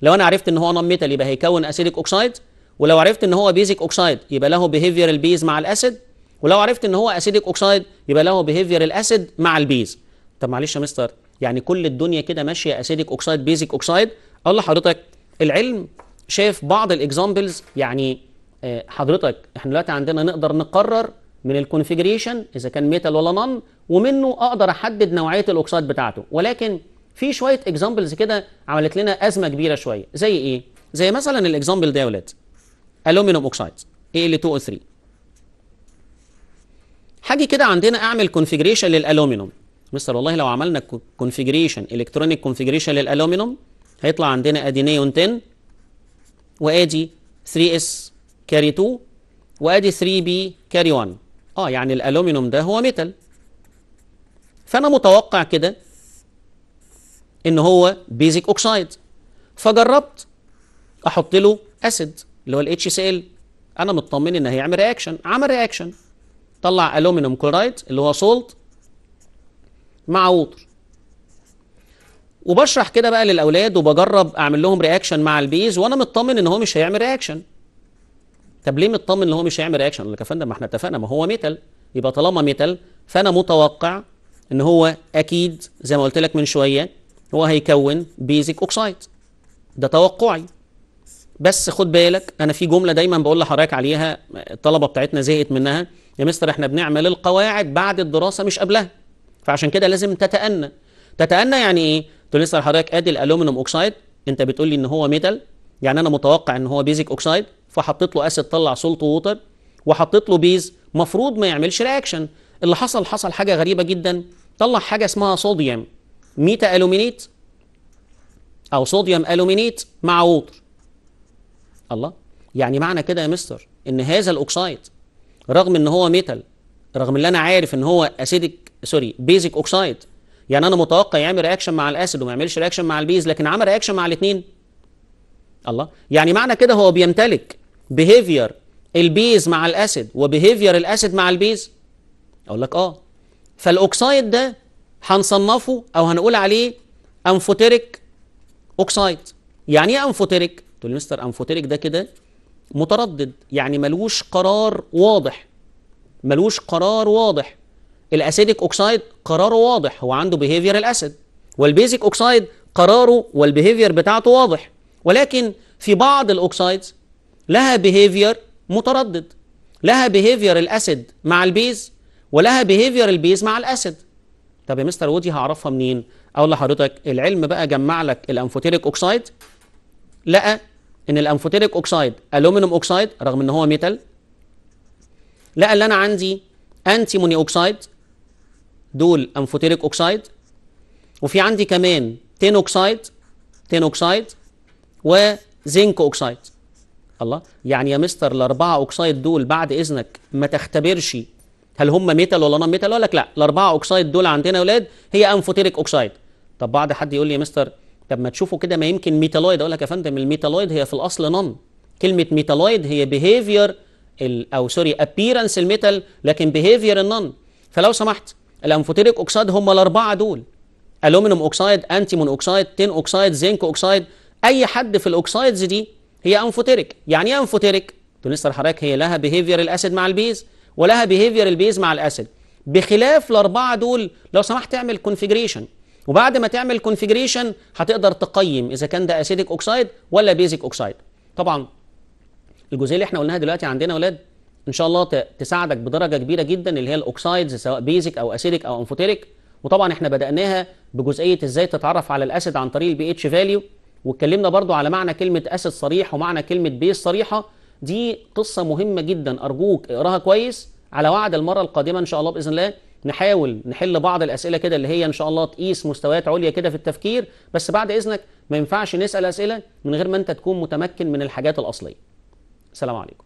لو انا عرفت ان هو نون ميتال يبقى هيكون اسيدك اوكسايد ولو عرفت ان هو بيزك اوكسايد يبقى له بيهيفير البيز مع الاسيد ولو عرفت ان هو اسيدك اوكسايد يبقى له بيهيفير الاسيد مع البيز طب معلش يا مستر يعني كل الدنيا كده ماشيه اسيدك اوكسايد بيزك اوكسايد اقول لحضرتك العلم شايف بعض الاكزامبلز يعني آه، حضرتك احنا دلوقتي عندنا نقدر نقرر من الكونفجريشن اذا كان ميتال ولا نون ومنه اقدر احدد نوعيه الاكسيد بتاعته ولكن في شويه اكزامبلز كده عملت لنا ازمه كبيره شويه زي ايه زي مثلا الاكزامبل ده يا ولاد الومنيوم اي ال 2 او 3 هاجي كده عندنا اعمل كونفجريشن للالومنيوم مستر والله لو عملنا كونفجريشن الكترونيك كونفجريشن للالومنيوم هيطلع عندنا ادي نيون 10 وادي 3 اس كاري 2 وادي 3 بي كاري 1 اه يعني الالومنيوم ده هو ميتال فانا متوقع كده ان هو بيزك اوكسايد فجربت احط له اسيد اللي هو الاتش سي ال انا مطمن ان هيعمل رياكشن عمل رياكشن طلع الومنيوم كلورايد اللي هو صولت مع ووتر وبشرح كده بقى للاولاد وبجرب اعمل لهم رياكشن مع البيز وانا مطمن ان هو مش هيعمل رياكشن طب ليه مطمن ان هو مش هيعمل رياكشن اقول لك يا فندم ما احنا اتفقنا ما هو ميتال يبقى طالما ميتال فانا متوقع ان هو اكيد زي ما قلت لك من شويه هو هيكون بيزك اوكسايد ده توقعي بس خد بالك انا في جمله دايما بقول لحضرتك عليها الطلبه بتاعتنا زهقت منها يا مستر احنا بنعمل القواعد بعد الدراسه مش قبلها فعشان كده لازم تتأنى تتأنى يعني ايه تقول لي حضرتك ادي الالومنيوم اوكسايد انت بتقول لي ان هو ميتال يعني انا متوقع ان هو بيزك اوكسايد فحطيت له اسيد طلع سولت ووتر وحطيت له بيز مفروض ما يعملش رياكشن اللي حصل حصل حاجه غريبه جدا طلع حاجه اسمها صوديوم ميتا الومينيت او صوديوم الومينيت مع ووتر الله يعني معنى كده يا مستر ان هذا الاوكسايد رغم ان هو ميتال رغم ان انا عارف ان هو اسيدك سوري بيزك اوكسايد يعني انا متوقع يعمل رياكشن مع الاسيد وما يعملش رياكشن مع البيز لكن عمل رياكشن مع الاثنين الله يعني معنى كده هو بيمتلك بيهيفير البيز مع الاسيد وبيهيفير الاسيد مع البيز اقول لك اه فالاوكسايد ده هنصنفه او هنقول عليه انفوتيريك اوكسايد يعني ايه انفوتيريك تقول لي مستر انفوتيريك ده كده متردد يعني ملوش قرار واضح ملوش قرار واضح الاسيديك اوكسايد قراره واضح هو عنده بيهيفير الاسيد والبيزك اوكسايد قراره والبيهيفير بتاعته واضح ولكن في بعض الأوكسايدز لها بيهيفير متردد لها بيهيفير الأسيد مع البيز ولها بيهيفير البيز مع الأسيد طب يا مستر وودي هعرفها منين؟ أقول لحضرتك العلم بقى جمع لك الأنفوتيريك أوكسايد لقى إن الأنفوتيريك أوكسايد ألومنيوم أوكسايد رغم إن هو ميتال لقى اللي أنا عندي أنتيموني أوكسايد دول أنفوتيريك أوكسايد وفي عندي كمان تين أوكسايد تين أوكسايد وزنك أوكسايد الله يعني يا مستر الأربعة أوكسايد دول بعد إذنك ما تختبرش هل هم ميتال ولا نون ميتال؟ أقول لك لا الأربعة أوكسايد دول عندنا يا أولاد هي أنفوتيريك أوكسايد طب بعد حد يقول لي يا مستر طب ما تشوفوا كده ما يمكن ميتالويد أقول لك يا فندم الميتالويد هي في الأصل نون كلمة ميتالويد هي بيهيفير أو سوري ابييرنس الميتال لكن بيهيفير النون فلو سمحت الأنفوتيريك أوكسايد هم الأربعة دول ألومنيوم أوكسايد أنتيمون أوكسايد تين أوكسايد زنك أوكسايد اي حد في الاوكسايدز دي هي انفوتيريك يعني ايه انفوتيريك تقول لسه لحضرتك هي لها بيهيفير الاسيد مع البيز ولها بيهيفير البيز مع الاسيد بخلاف الاربعه دول لو سمحت تعمل كونفيجريشن وبعد ما تعمل كونفيجريشن هتقدر تقيم اذا كان ده اسيديك اوكسايد ولا بيزك اوكسايد طبعا الجزئيه اللي احنا قلناها دلوقتي عندنا يا اولاد ان شاء الله تساعدك بدرجه كبيره جدا اللي هي الاوكسايدز سواء بيزك او اسيديك او انفوتيريك وطبعا احنا بداناها بجزئيه ازاي تتعرف على الاسيد عن طريق البي اتش فاليو واتكلمنا برضو على معنى كلمة أسد صريح ومعنى كلمة بيس صريحة دي قصة مهمة جدا أرجوك اقراها كويس على وعد المرة القادمة إن شاء الله بإذن الله نحاول نحل بعض الأسئلة كده اللي هي إن شاء الله تقيس مستويات عليا كده في التفكير بس بعد إذنك ما ينفعش نسأل أسئلة من غير ما أنت تكون متمكن من الحاجات الأصلية سلام عليكم